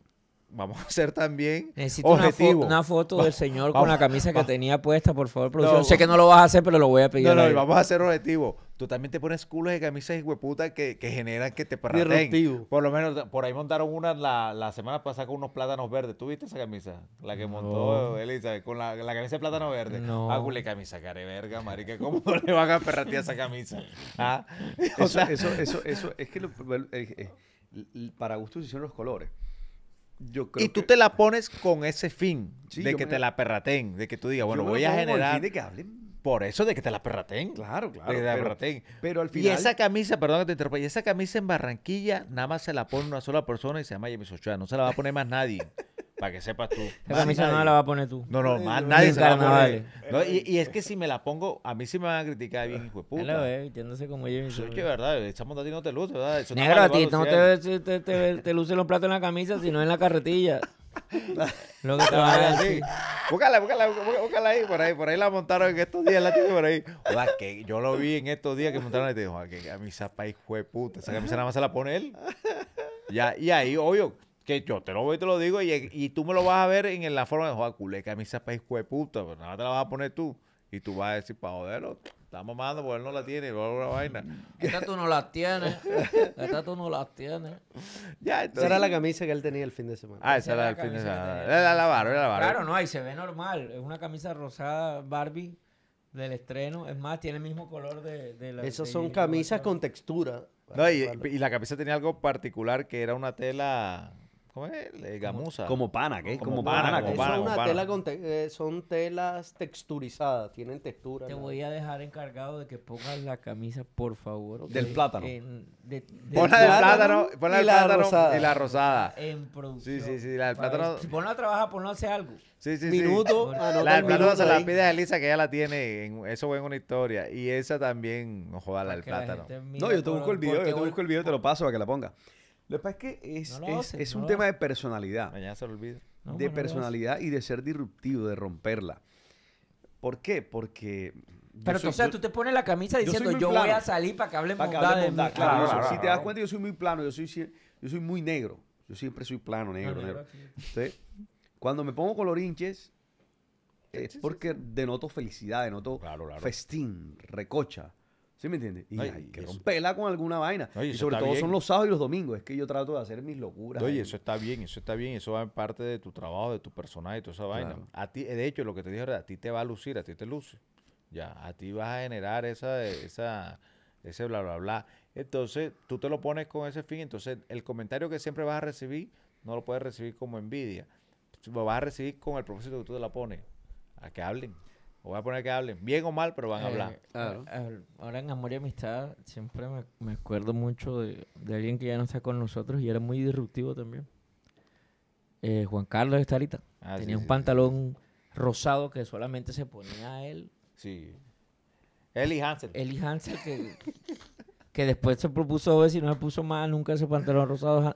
vamos a hacer también Una, foto del señor con la camisa que tenía puesta, por favor, producción. sé que no lo vas a hacer, pero lo voy a pedir. No, no, vamos a hacer objetivo. Tú también te pones culos de camisas y hueputa que, generan que te perraten. Por lo menos, por ahí montaron una la, semana pasada con unos plátanos verdes. ¿Tú viste esa camisa? La que montó Elisa con la, la, camisa de plátano verde. No. Ah, camisa, care verga, marica. ¿Cómo le van a perratear esa camisa? ¿Ah? eso, eso, eso, es que eh, eh, para gusto se hicieron los colores y tú te la pones con ese fin de que te la perraten, de que tú digas, bueno, voy a generar. Por eso de que te la perraten. Claro, claro. pero, al final. Y esa camisa, perdón que te interrumpa, y esa camisa en Barranquilla nada más se la pone una sola persona y se llama James Ochoa. No se la va a poner más nadie. Para que sepas tú. La camisa no la va a poner tú. No, no, más nadie se la va a poner. y, y, es que si me la pongo, a mí sí me van a criticar bien, hijo de puta. La ve, como yo. es que verdad, echamos a ti no te luce, ¿verdad? Eso Negro, a ti no te, te, te, luce los platos en la camisa, sino en la carretilla. Lo que te va a decir. Búscala, búscala, búscala ahí, por ahí, por ahí la montaron en estos días, la tiene por ahí. O sea, que yo lo vi en estos días que montaron y te dijo, que camisa para hijo de puta, esa camisa nada más se la pone él. Ya, y ahí, obvio, que yo te lo voy y te lo digo y, y, tú me lo vas a ver en, la forma de joder, culé, camisa país de puta, pero nada te la vas a poner tú. Y tú vas a decir, pa joderlo, está mamando porque él no la tiene y luego una vaina. Esta tú no la tienes. Esta tú no la tienes. Ya, Esa era la camisa que él tenía el fin de semana. Ah, esa, era, la el fin de semana. La era la Claro, no, ahí se ve normal. Es una camisa rosada Barbie del estreno. Es más, tiene el mismo color de, de la... Esas son camisas con textura. No, y, y la camisa tenía algo particular que era una tela ¿Cómo es? Como pana, ¿qué? Como, pana, como pana. Son, eh, son telas texturizadas, tienen textura. Te voy a dejar encargado de que pongas la camisa, por favor. Del plátano. de, del plátano, plátano y la rosada. En producción. Sí, sí, sí, la del plátano. si ponla a trabajar, ponla a hacer algo. Sí, sí, sí. Ah, la se la pide a Elisa que ella la tiene. En, eso en una historia. Y esa también, ojo la del plátano. No, yo te busco el video, yo te busco el video te lo paso para que la ponga. Lo que pasa es que es, un tema de personalidad. Mañana se lo olvido. de pues, personalidad y de ser disruptivo, de romperla. ¿Por qué? Porque. Pero tú te pones la camisa diciendo yo, voy a salir para que hablen Claro, Si te das cuenta, yo soy muy plano, yo soy, yo soy muy negro. Yo siempre soy plano, negro, negro. cuando me pongo colorinches, es porque denoto felicidad, denoto festín, recocha. ¿Sí me entiendes? Y hay que romperla con alguna vaina. y sobre todo son los sábados y los domingos. Es que yo trato de hacer mis locuras. Oye, eso está bien, eso está bien. Eso va en parte de tu trabajo, de tu personaje y toda esa vaina. A ti, de hecho, lo que te dije a ti te va a lucir, a ti te luce. Ya, a ti vas a generar esa, esa, ese bla, bla, bla. Entonces, tú te lo pones con ese fin. Entonces, el comentario que siempre vas a recibir, no lo puedes recibir como envidia. Lo vas a recibir con el propósito que tú te la pones. A que hablen. Voy a poner que hablen, bien o mal, pero van a eh, hablar. Ahora en Amor y Amistad siempre me, acuerdo mucho de, alguien que ya no está con nosotros y era muy disruptivo también. Eh, Juan Carlos está ahorita. Ah, Tenía un pantalón rosado que solamente se ponía a él. Sí. Eli Hansen. Hansel. Hansen Hansel que, que después se propuso a ver si no se puso más nunca ese pantalón rosado.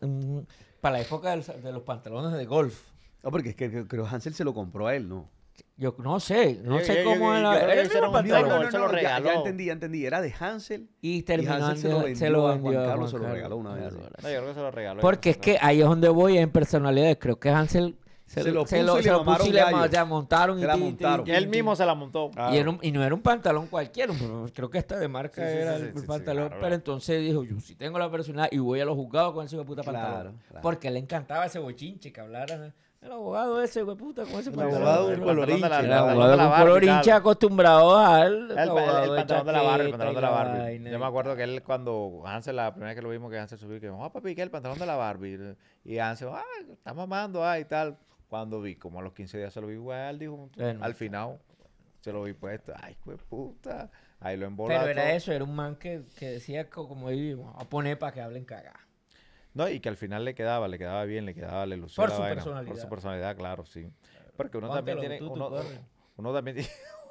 Para la época de los pantalones de golf. No, ah, porque es que creo Hansel se lo compró a él, ¿no? Yo no sé, no sé cómo era. Él se lo Ya, entendí, ya entendí. Era de Hansel. Y terminó Hansel se lo vendió, Juan Carlos, se lo regaló una vez. yo creo que se lo regaló. Porque es que ahí es donde voy en personalidades. Creo que Hansel se, lo, puso se lo, y, y le montaron. Y, montaron. él mismo se la montó. y, no era un pantalón cualquiera, creo que esta de marca era el pantalón. pero entonces dijo, yo sí tengo la personalidad y voy a los juzgados con ese puta pantalón. Porque le encantaba ese bochinche que hablara el abogado ese, güey, puta, con ese el pantalón. el abogado un colorincha. El abogado acostumbrado al... El, el, pantalón de la Barbie, el pantalón de la Barbie. Yo me acuerdo que él cuando Hansel, la primera vez que lo vimos, que Hansel subió, que, oh, papi, ¿qué el pantalón de la Barbie? Y Hansel, ah, está mamando, ah, y tal. Cuando vi, como a los 15 días se lo vi igual, dijo, al final se lo vi puesto. Ay, güey, puta. Ahí lo embolado. Pero era eso, era un man que, que decía como, vimos, a poner para que hablen cagada. No, y que al final le quedaba, le quedaba bien, le quedaba, le lucía. Por su personalidad. Por su personalidad, claro, sí. Porque uno también tiene. uno, uno también tiene.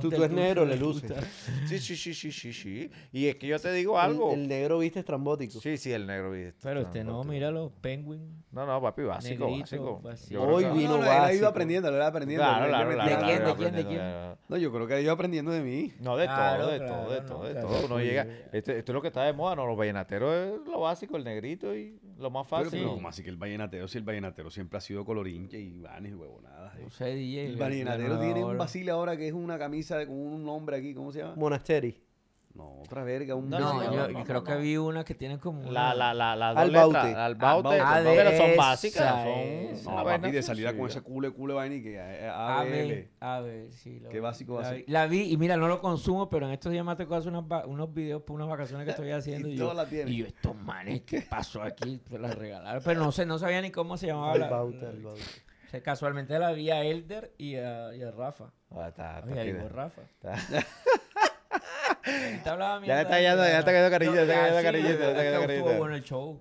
Tú, tú, es negro, le gusta Sí, sí, sí, sí, sí, sí. Y es que yo te digo algo. El, negro viste estrambótico. Sí, sí, el negro viste. Pero este no, míralo, penguin. No, no, papi, básico, básico. Hoy vino básico. Él ha ido aprendiendo, lo ido aprendiendo. Claro, claro, claro, ¿De, quién, ¿De quién, de quién, No, yo creo que ha ido aprendiendo de mí. No, de todo, de todo, de todo, de todo. Uno llega, este, esto es lo que está de moda, no, los vallenateros es lo básico, el negrito y lo más fácil. Pero, como así que el vallenatero, si el vallenatero siempre ha sido colorín y vanes huevonadas. Eh? No sé, DJ. El vallenatero tiene un basile ahora que es una camisa con un nombre aquí, ¿cómo se llama? Monasteri. No, otra verga, un No, no, yo, creo que vi una que tiene como. La, la, la, la Al Baute. Al ah, Pero son básicas. Esa Son de salida con ese culo culo vaina y que A ver, a ver, sí. lo Qué básico va a ser La vi y mira, no lo consumo, pero en estos días me ha tocado hacer unos videos por unas vacaciones que estoy haciendo. Y, yo, y yo, estos manes, ¿qué pasó aquí? Pues las regalaron. Pero no sé, no sabía ni cómo se llamaba. la- Baute, el o sea, casualmente la vi a Elder y a, y Rafa. Ah, está, está Oye, Rafa. ya ya está cayendo, ya está cayendo carrillita, ya está cayendo carrillita. Estuvo bueno el show.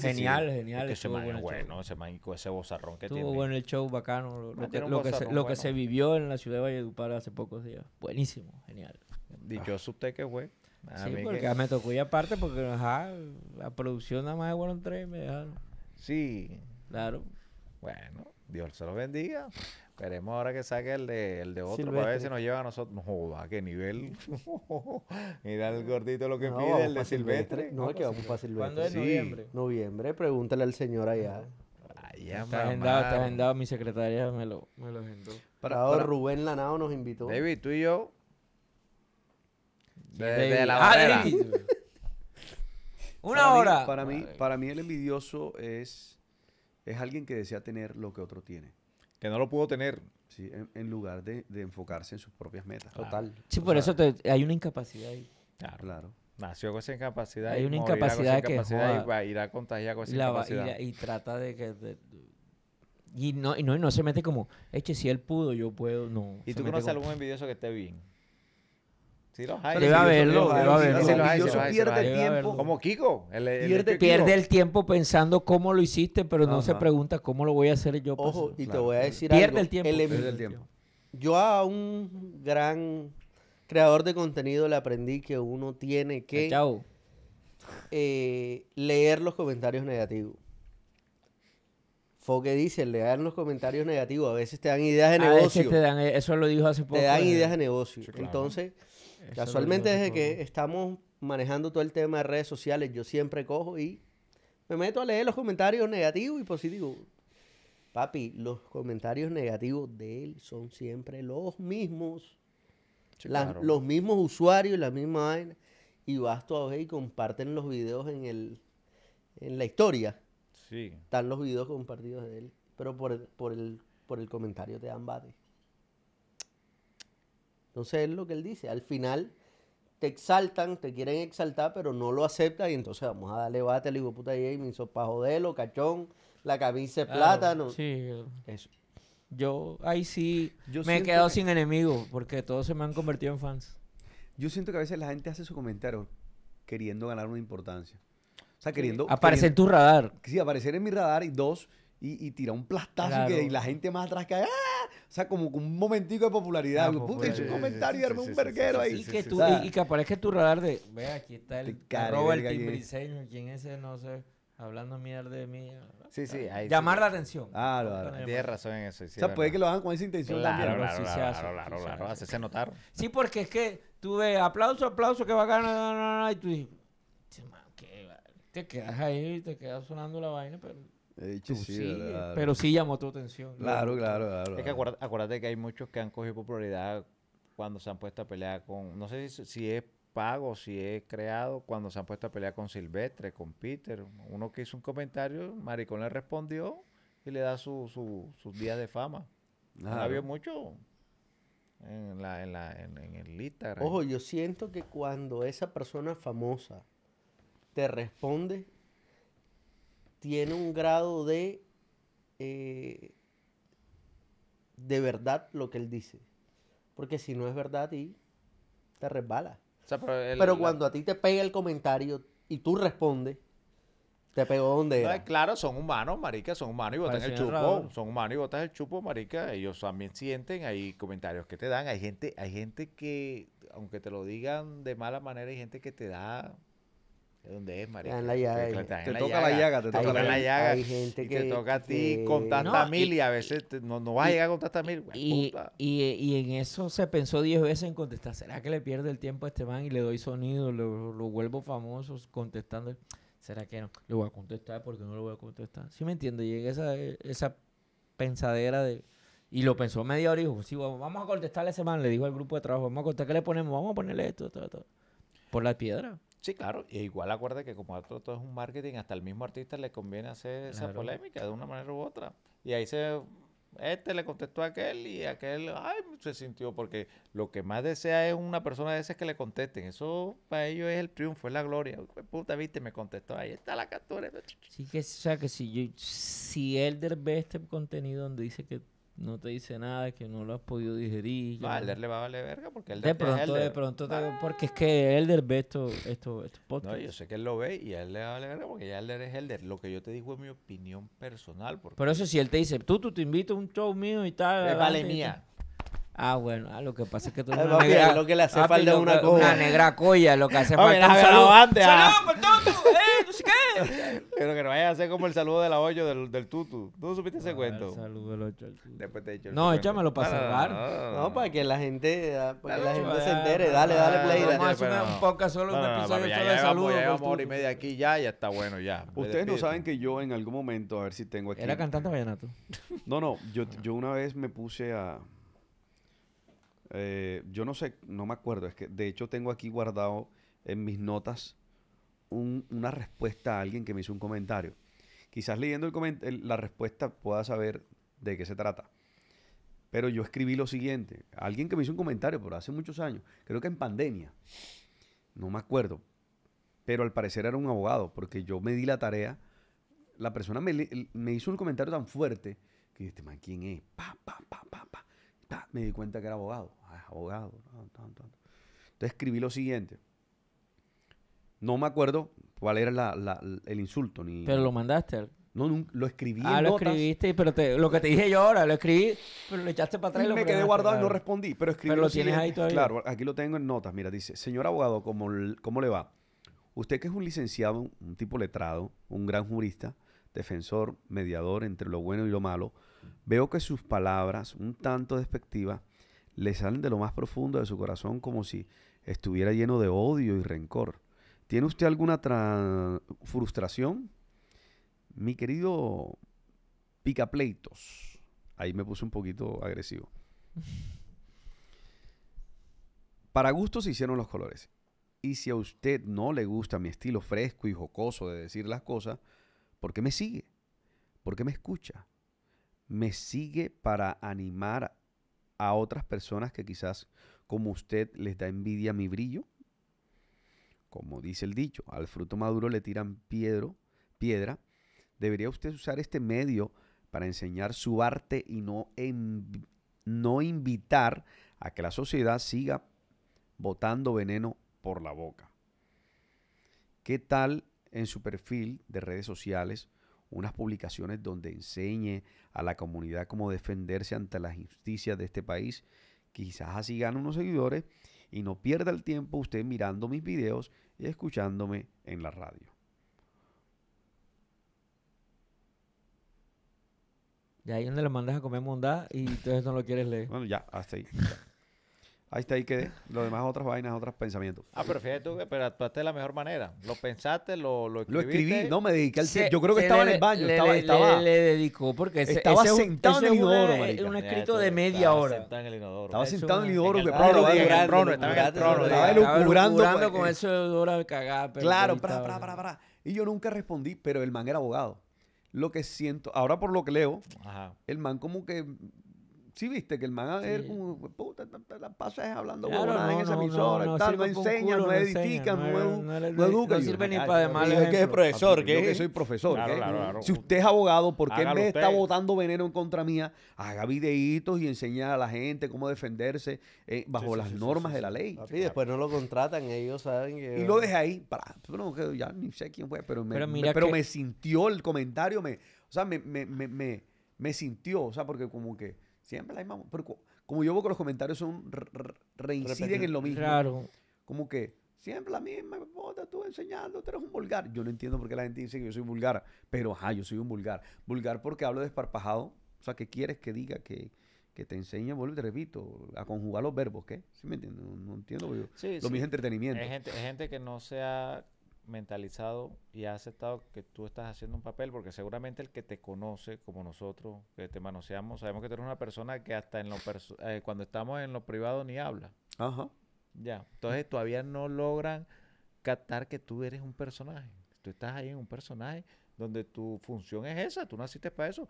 genial, genial. estuvo bueno, bueno ese manico, ese bozarrón que Estuvo bueno el show, bacano. Lo, ah, que, se, lo que se vivió en la ciudad de Valledupar hace pocos días. Buenísimo, genial. dicho ah. usted que fue. sí, porque que... me tocó y aparte porque la producción nada más de Bueno 3 me dejaron. Sí. Claro. Bueno, Dios se los bendiga. Esperemos ahora que saque el de, el de otro A para ver si nos lleva a nosotros. No, a qué nivel. Mira el gordito lo que pide, el de Silvestre. No, No, que vamos para Silvestre. ¿Cuándo es noviembre? Noviembre, pregúntale al señor allá. Allá, está agendado, está agendado. Mi secretaria me lo, me lo agendó. Para, ahora Rubén Lanao nos invitó. David, tú y yo. De, la ah, barrera. Una hora. para, mí, para mí el envidioso es es alguien que desea tener lo que otro tiene. Que no lo pudo tener. en, lugar de, enfocarse en sus propias metas. Total. Sí, por eso hay una incapacidad ahí. Claro. claro. Nació con esa incapacidad. Hay una incapacidad, que. y va a contagiar con esa incapacidad. Y, trata de que. y no, y no, se mete como, eche, si él pudo, yo puedo, no. ¿Y tú conoces algún envidioso que esté bien? Debe haberlo, debe haberlo. pierde el tiempo. Como Kiko. pierde, el tiempo pensando cómo lo hiciste, pero no se pregunta cómo lo voy a hacer yo. Pues. Ojo, y te voy a decir pierde El tiempo. pierde el tiempo. Yo a un gran creador de contenido le aprendí que uno tiene que eh, leer los comentarios negativos. Foque dice, leer los comentarios negativos. A veces te dan ideas de a negocio. Veces te dan, eso lo dijo hace poco. Te dan eh. ideas de negocio. Entonces, Casualmente desde que estamos manejando todo el tema de redes sociales, yo siempre cojo y me meto a leer los comentarios negativos y positivos. Papi, los comentarios negativos de él son siempre los mismos. Los mismos usuarios, la misma vaina. Y vas todos y comparten los videos en, el, en la historia. Sí. Están los videos compartidos de él. Pero por, por, el, por el comentario te dan bate. Entonces es lo que él dice, al final te exaltan, te quieren exaltar, pero no lo aceptan y entonces vamos a darle bate al hijo puta hizo para joderlo, cachón, la camisa plátano. Sí. Eso. Yo ahí sí me he quedado sin enemigo porque todos se me han convertido en fans. Yo siento que a veces la gente hace su comentario queriendo ganar una importancia. O sea, queriendo... Aparecer en tu radar. Sí, aparecer en mi radar y dos, y, y tirar un plastazo y la gente más atrás cae. ¡Ah! sea, como un momentico de popularidad. Ah, Puta, un comentario y un verguero ahí. Y que, tú, aparezca tu radar de, ve, aquí está el Robert Timbriseño, ¿quién es ese? No sé hablando mierda de mí. Sí, sí. Ahí Llamar la atención. Ah, claro. Tienes razón en eso. o sea, puede que lo hagan con esa intención claro, Claro, claro, sí, claro, Sí, porque es que tú ves aplauso, aplauso, que va a ganar, y tú dices, te quedas ahí, te quedas sonando la vaina, pero pero sí llamó tu atención. Claro, claro, claro. Es que acuérdate, que hay muchos que han cogido popularidad cuando se han puesto a pelear con, no sé si, es pago, si es creado, cuando se han puesto a pelear con Silvestre, con Peter. Uno que hizo un comentario, Maricón le respondió y le da sus su, días de fama. Había muchos mucho en, el Instagram. Ojo, yo siento que cuando esa persona famosa te responde, tiene un grado de eh, de verdad lo que él dice. Porque si no es verdad, y te resbala. pero, cuando a ti te pega el comentario y tú respondes, te pegó donde no, Claro, son humanos, marica, son humanos y botan pues el chupo. Son humanos y botan el chupo, marica. Ellos también sienten, hay comentarios que te dan. Hay gente, hay gente que, aunque te lo digan de mala manera, hay gente que te da dónde es, María? En la llaga. Te, toca la llaga, te toca la, llaga. y Te toca a ti con tanta mil y, a veces no, vas a llegar con tanta mil. Y, y, en eso se pensó diez veces en contestar. ¿Será que le pierdo el tiempo a este man y le doy sonido? Lo, vuelvo famoso contestando. ¿Será que no? Le voy a contestar porque no lo voy a contestar. ¿Sí me entiendes? Llega esa, esa pensadera de. Y lo pensó media hora y dijo: sí, vamos a contestarle a ese man. Le dijo al grupo de trabajo: Vamos a contestar, ¿qué le ponemos? Vamos a ponerle esto, todo, todo. Por la piedra. Sí, claro. y igual acuerda que como todo es un marketing, hasta el mismo artista le conviene hacer esa polémica de una manera u otra. Y ahí se... Este le contestó a aquel y aquel, ay, se sintió porque lo que más desea es una persona de esas que le contesten. Eso para ellos es el triunfo, es la gloria. Puta, viste, me contestó, ahí está la captura. Sí, que, o sea, que si, yo, si él ve este contenido donde dice que no te dice nada, que no lo has podido digerir. A le va a valer verga porque él De pronto, de pronto, ah. porque es que Elder ve estos esto, podcasts. No, yo sé que él lo ve y a él le va a valer verga porque ya Elder es Elder. Lo que yo te digo es mi opinión personal. Porque... Pero eso si él te dice, tú, tú te invito a un show mío y tal. vale mía. Ah, bueno, ah, lo que pasa es que tú no... una lo que le hace papi, una Una negra colla, lo que hace falta un saludo. Antes, por Tutu! ¡Eh, no sé qué! Pero que no vayas a hacer como el saludo de la hoyo del, del Tutu. ¿Tú supiste ese ah, cuento? saludo del ocho Después te he No, échamelo para cerrar. No, para que la gente, ah, para que la gente se entere. Dale, dale play. no, a hacer un podcast solo, un episodio de salud. Ya llevamos pues, hora y media aquí ya, ya está bueno ya. Ustedes no saben que yo en algún momento, a ver si tengo aquí... ¿Era cantante vallenato? No, no, yo una vez me puse a... Eh, yo no sé, no me acuerdo. Es que de hecho tengo aquí guardado en mis notas una respuesta a alguien que me hizo un comentario. Quizás leyendo el la respuesta pueda saber de qué se trata. Pero yo escribí lo siguiente. Alguien que me hizo un comentario por hace muchos años, creo que en pandemia, no me acuerdo. Pero al parecer era un abogado, porque yo me di la tarea. La persona me, hizo un comentario tan fuerte que dije, este ¿quién es? pa, pa, me di cuenta que era abogado. Ah, abogado. Entonces escribí lo siguiente. No me acuerdo cuál era el insulto. Ni, Pero lo mandaste. No, lo escribí. Ah, lo escribiste, pero lo que te dije yo ahora, lo escribí, pero lo echaste para atrás. me quedé guardado y no respondí, pero escribí. lo, tienes ahí todavía. Claro, aquí lo tengo en notas. Mira, dice, señor abogado, ¿cómo, cómo le va? Usted que es un licenciado, un tipo letrado, un gran jurista, defensor, mediador entre lo bueno y lo malo, Veo que sus palabras, un tanto despectivas, le salen de lo más profundo de su corazón como si estuviera lleno de odio y rencor. ¿Tiene usted alguna frustración? Mi querido Picapleitos, ahí me puse un poquito agresivo. Para gusto se hicieron los colores. Y si a usted no le gusta mi estilo fresco y jocoso de decir las cosas, ¿por qué me sigue? ¿Por qué me escucha? me sigue para animar a otras personas que quizás como usted les da envidia mi brillo? Como dice el dicho, al fruto maduro le tiran piedra. ¿Debería usted usar este medio para enseñar su arte y no, no invitar a que la sociedad siga botando veneno por la boca? ¿Qué tal en su perfil de redes sociales? unas publicaciones donde enseñe a la comunidad cómo defenderse ante las injusticias de este país. Quizás así gane unos seguidores y no pierda el tiempo usted mirando mis videos y escuchándome en la radio. Y ahí donde le mandas a comer mondá y entonces no lo quieres leer. Bueno, ya, hasta ahí. Ahí está, ahí quedé. Lo demás otras vainas, otros pensamientos. Ah, pero fíjate tú que pero actuaste de la mejor manera. Lo pensaste, lo, lo escribiste. Lo escribí, no, me dediqué al ser... Yo creo que estaba en el baño, le, estaba, le, dedicó porque estaba sentado en el inodoro, marica. Eh, un escrito de media hora. Estaba sentado en el inodoro. Estaba sentado en el inodoro que estaba en Estaba elucubrando con de odor al cagar. Claro, para, para, para, para. Y yo nunca respondí, pero el man era abogado. Lo que siento, ahora por lo que leo, el man como que Sí, viste que el man es como, pues, puta, la pasas hablando claro, en esa emisora, no, no, no enseña, no edifica, no, educa. No sirve ni para de mal Es que es profesor, Yo que soy profesor. si usted es abogado, ¿por qué me está botando veneno en contra mía? Haga videitos y enseña a la gente cómo defenderse eh, bajo las normas de la ley. Y después no lo contratan, ellos saben que... Y lo deja ahí, no, ya ni sé quién fue, pero me, pero me sintió el comentario, me, o sea, me, me, me, me sintió, o sea, porque como que Siempre la misma. Pero como yo veo que los comentarios son reinciden en lo mismo. Claro. Como que siempre la misma puta, tú enseñando, tú eres un vulgar. Yo no entiendo por qué la gente dice que yo soy vulgar, pero ajá, yo soy un vulgar. Vulgar porque hablo desparpajado. O sea, ¿qué quieres que diga? Que, que te enseñe vuelvo te repito, a conjugar los verbos, ¿qué? ¿Sí me entiendes? No, entiendo. Yo, lo sí. entretenimiento. Hay gente, gente, que no sea mentalizado y ha aceptado que tú estás haciendo un papel, porque seguramente el que te conoce, como nosotros, que te manoseamos, sabemos que tú eres una persona que hasta en lo eh, cuando estamos en lo privado ni habla. Ajá. Ya. Entonces todavía no logran captar que tú eres un personaje. Tú estás ahí en un personaje donde tu función es esa, tú naciste para eso.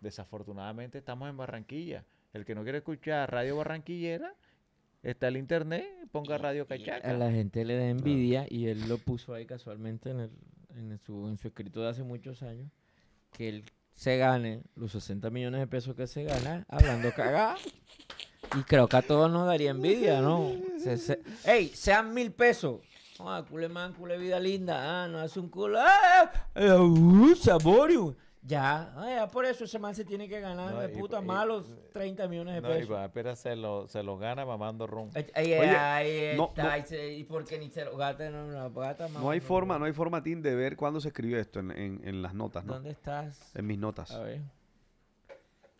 Desafortunadamente estamos en Barranquilla. El que no quiere escuchar Radio Barranquillera Está el internet, ponga Radio Cachaca. A la gente le da ah. envidia y él lo puso ahí casualmente en, el, en, su, escrito de hace muchos años, que él se gane los 60 millones de pesos que se gana hablando cagada. Y creo que a todos nos daría envidia, ¿no? ¡Ey! Sean mil pesos. Ah, oh, cule vida linda. Ah, no hace un culo. ¡Ah! ¡Eh! Uh, ya, ya por eso ese man se tiene que ganar de puta malos 30 millones de pesos. No, va, espera se lo, se lo gana mamando ron. no, y, ni se lo gata, no, no, gata, no hay forma, no hay forma, Tim, de ver cuándo se escribió esto en, en, en las notas, ¿no? ¿Dónde estás? En mis notas. A ver.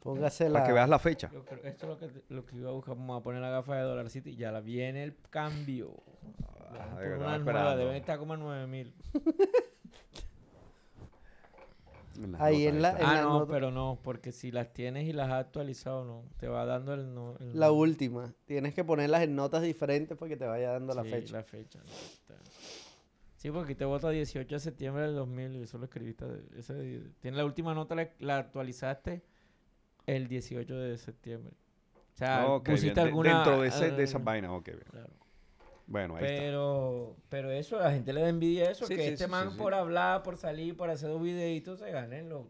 Póngase la... Para que veas la fecha. esto es lo que, lo que iba a buscar. Vamos a poner la gafa de Dollar City y ya la viene el cambio. Ah, de una deben estar como a 9 mil. Ahí en la, ah, no, pero no, porque si las tienes y las has actualizado, no. Te va dando el, no, La última. Tienes que ponerlas en notas diferentes para que te vaya dando la fecha. Sí, porque te vota 18 de septiembre del 2000 y eso lo escribiste. Ese, tiene la última nota, la, actualizaste el 18 de septiembre. O sea, pusiste alguna... Dentro de, de esas vainas, ok, bien. Claro. Bueno, pero, Pero eso, la gente le da envidia eso, que este man por hablar, por salir, por hacer un videitos, se ganen los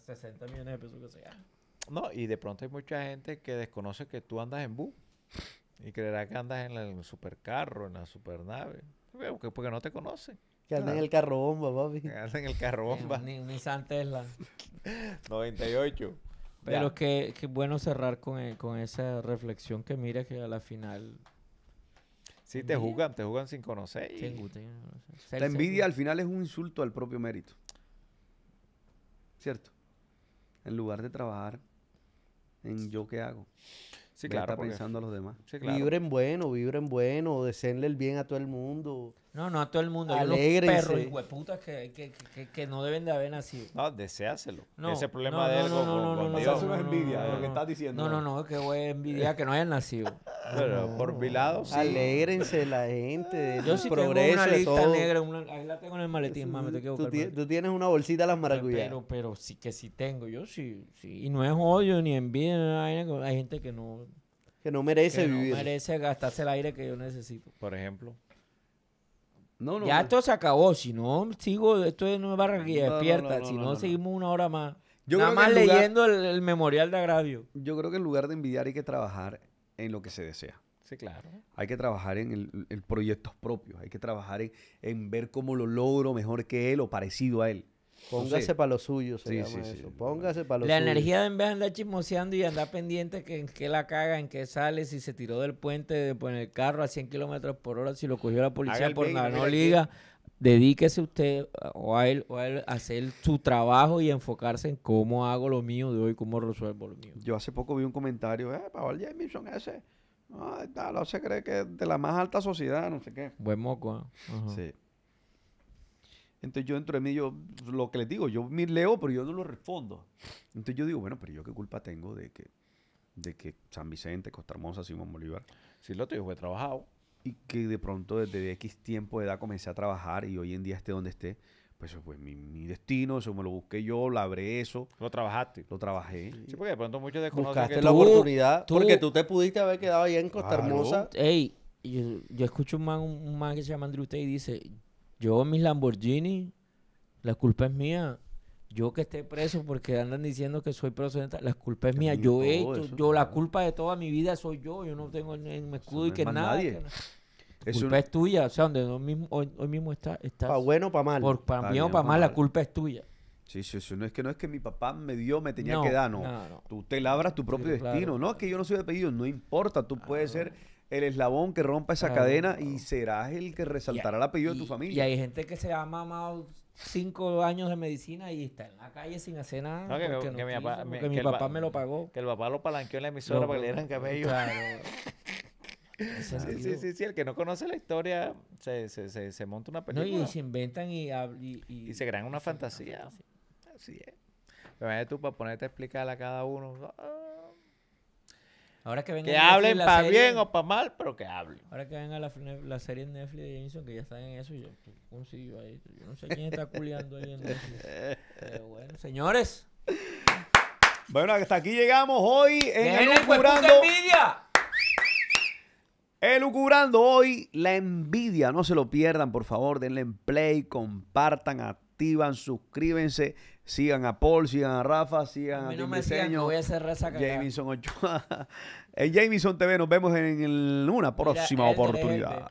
60 millones de pesos que se ganan. No, y de pronto hay mucha gente que desconoce que tú andas en bus y creerá que andas en, el supercarro, en la supernave, porque, porque no te conocen. Que anda en ah. el carro bomba, papi. Que anda en el carro bomba. Ni, ni San Tesla. 98. Pero que, bueno cerrar con, eh, con esa reflexión que mira que a la final Sí, te juzgan, te juzgan sin conocer. La envidia al final es un insulto al propio mérito. ¿Cierto? En lugar de trabajar en yo qué hago. Sí, está pensando a los demás. Vibren bueno, vibren bueno, deseenle el bien a todo el mundo. No, no a todo el mundo. a los perros y hueputas que, que, que, no deben de haber nacido. No, deseáselo. No, Ese problema no, de él no, no, no, no, no es envidia, lo que estás diciendo. No, no, no, que voy a envidiar que no hayan nacido. Pero por mi lado, sí. Alégrense la gente. Yo sí tengo una lista negra. ahí la tengo en el maletín, mami, te quiero tú, tú tienes una bolsita de las maracuyas. Pero, pero sí que sí tengo. Yo sí, sí. Y no es odio ni envidia. Hay gente que no... Que no merece vivir. no merece gastarse el aire que yo necesito. Por ejemplo ya esto se acabó. Si no, sigo, esto no es barra que despierta. si no, seguimos una hora más. Nada más leyendo el, memorial de agravio. Yo creo que en lugar de envidiar hay que trabajar en lo que se desea. Sí, claro. Hay que trabajar en, el, proyectos propios. Hay que trabajar en ver cómo lo logro mejor que él o parecido a él. Póngase para lo suyo, se sí, eso. Póngase para lo la suyo. La energía en vez de andar chismoseando y andar pendiente que en qué la caga, en qué sale, si se tiró del puente de pues, el carro a 100 kilómetros por hora, si lo cogió la policía por la no liga. Dedíquese usted o a, él, a hacer su trabajo y enfocarse en cómo hago lo mío de hoy, cómo resuelvo lo mío. Yo hace poco vi un comentario, eh, el Jameson ese, no, no, se cree que es de la más alta sociedad, no sé qué. Buen moco, ¿eh? Sí. Entonces yo dentro de mí, yo pues, lo que les digo, yo me leo, pero yo no lo respondo. Entonces yo digo, bueno, pero yo qué culpa tengo de que, de que San Vicente, Costa Hermosa, Simón Bolívar. Sí, lo tuyo fue trabajado. Y que de pronto desde X tiempo de edad comencé a trabajar y hoy en día esté donde esté, pues eso fue mi, mi, destino, eso me lo busqué yo, labré eso. Lo trabajaste. Lo trabajé. Sí, porque de pronto muchos desconocen Buscaste la oportunidad. porque tú te pudiste haber quedado ahí en Costa Hermosa. Ey, yo, escucho un man, un que se llama Andrew Usted y dice, yo, mis Lamborghini, la culpa es mía. Yo que esté preso porque andan diciendo que soy procedente, la culpa es mía. Yo he hecho, yo la culpa de toda mi vida soy yo. Yo no tengo en mi escudo y que nada. Nadie. La culpa es tuya, o sea, donde hoy mismo, está, estás. Para bueno o para mal. Por, para bien o para mal, la culpa es tuya. Sí, sí, sí. No es que no es que mi papá me dio, me tenía que dar, no. Tú te labras tu propio destino. no, es que yo no soy de apellido, no importa. Tú ah, puedes ser el eslabón que rompa esa cadena y serás el que resaltará el apellido de tu familia. Y hay gente que se ha mamado cinco años de medicina y está en la calle sin hacer nada. que, mi papá, me lo pagó. Que el papá lo palanqueó en la emisora para que le dieran cabello. sí, sí, sí, el que no conoce la historia se, se, monta una película. y se inventan y... Y, se crean una fantasía. Así es. Pero tú para ponerte a explicar a cada uno... Ah, Ahora que venga hablen para bien o para mal, pero que hablen. Ahora que venga la, la serie Netflix de Jameson, que ya están en eso, yo consigo ahí. Yo no sé quién está culiando. ahí en Netflix. Pero bueno, señores. Bueno, hasta aquí llegamos hoy en el Elucubrando. Elucubrando hoy la envidia. No se lo pierdan, por favor. Denle en play, compartan, activan, suscríbanse. Sigan a Paul, sigan a Rafa, sigan a, mí me Diseño, en Jamison TV nos vemos en, una próxima oportunidad.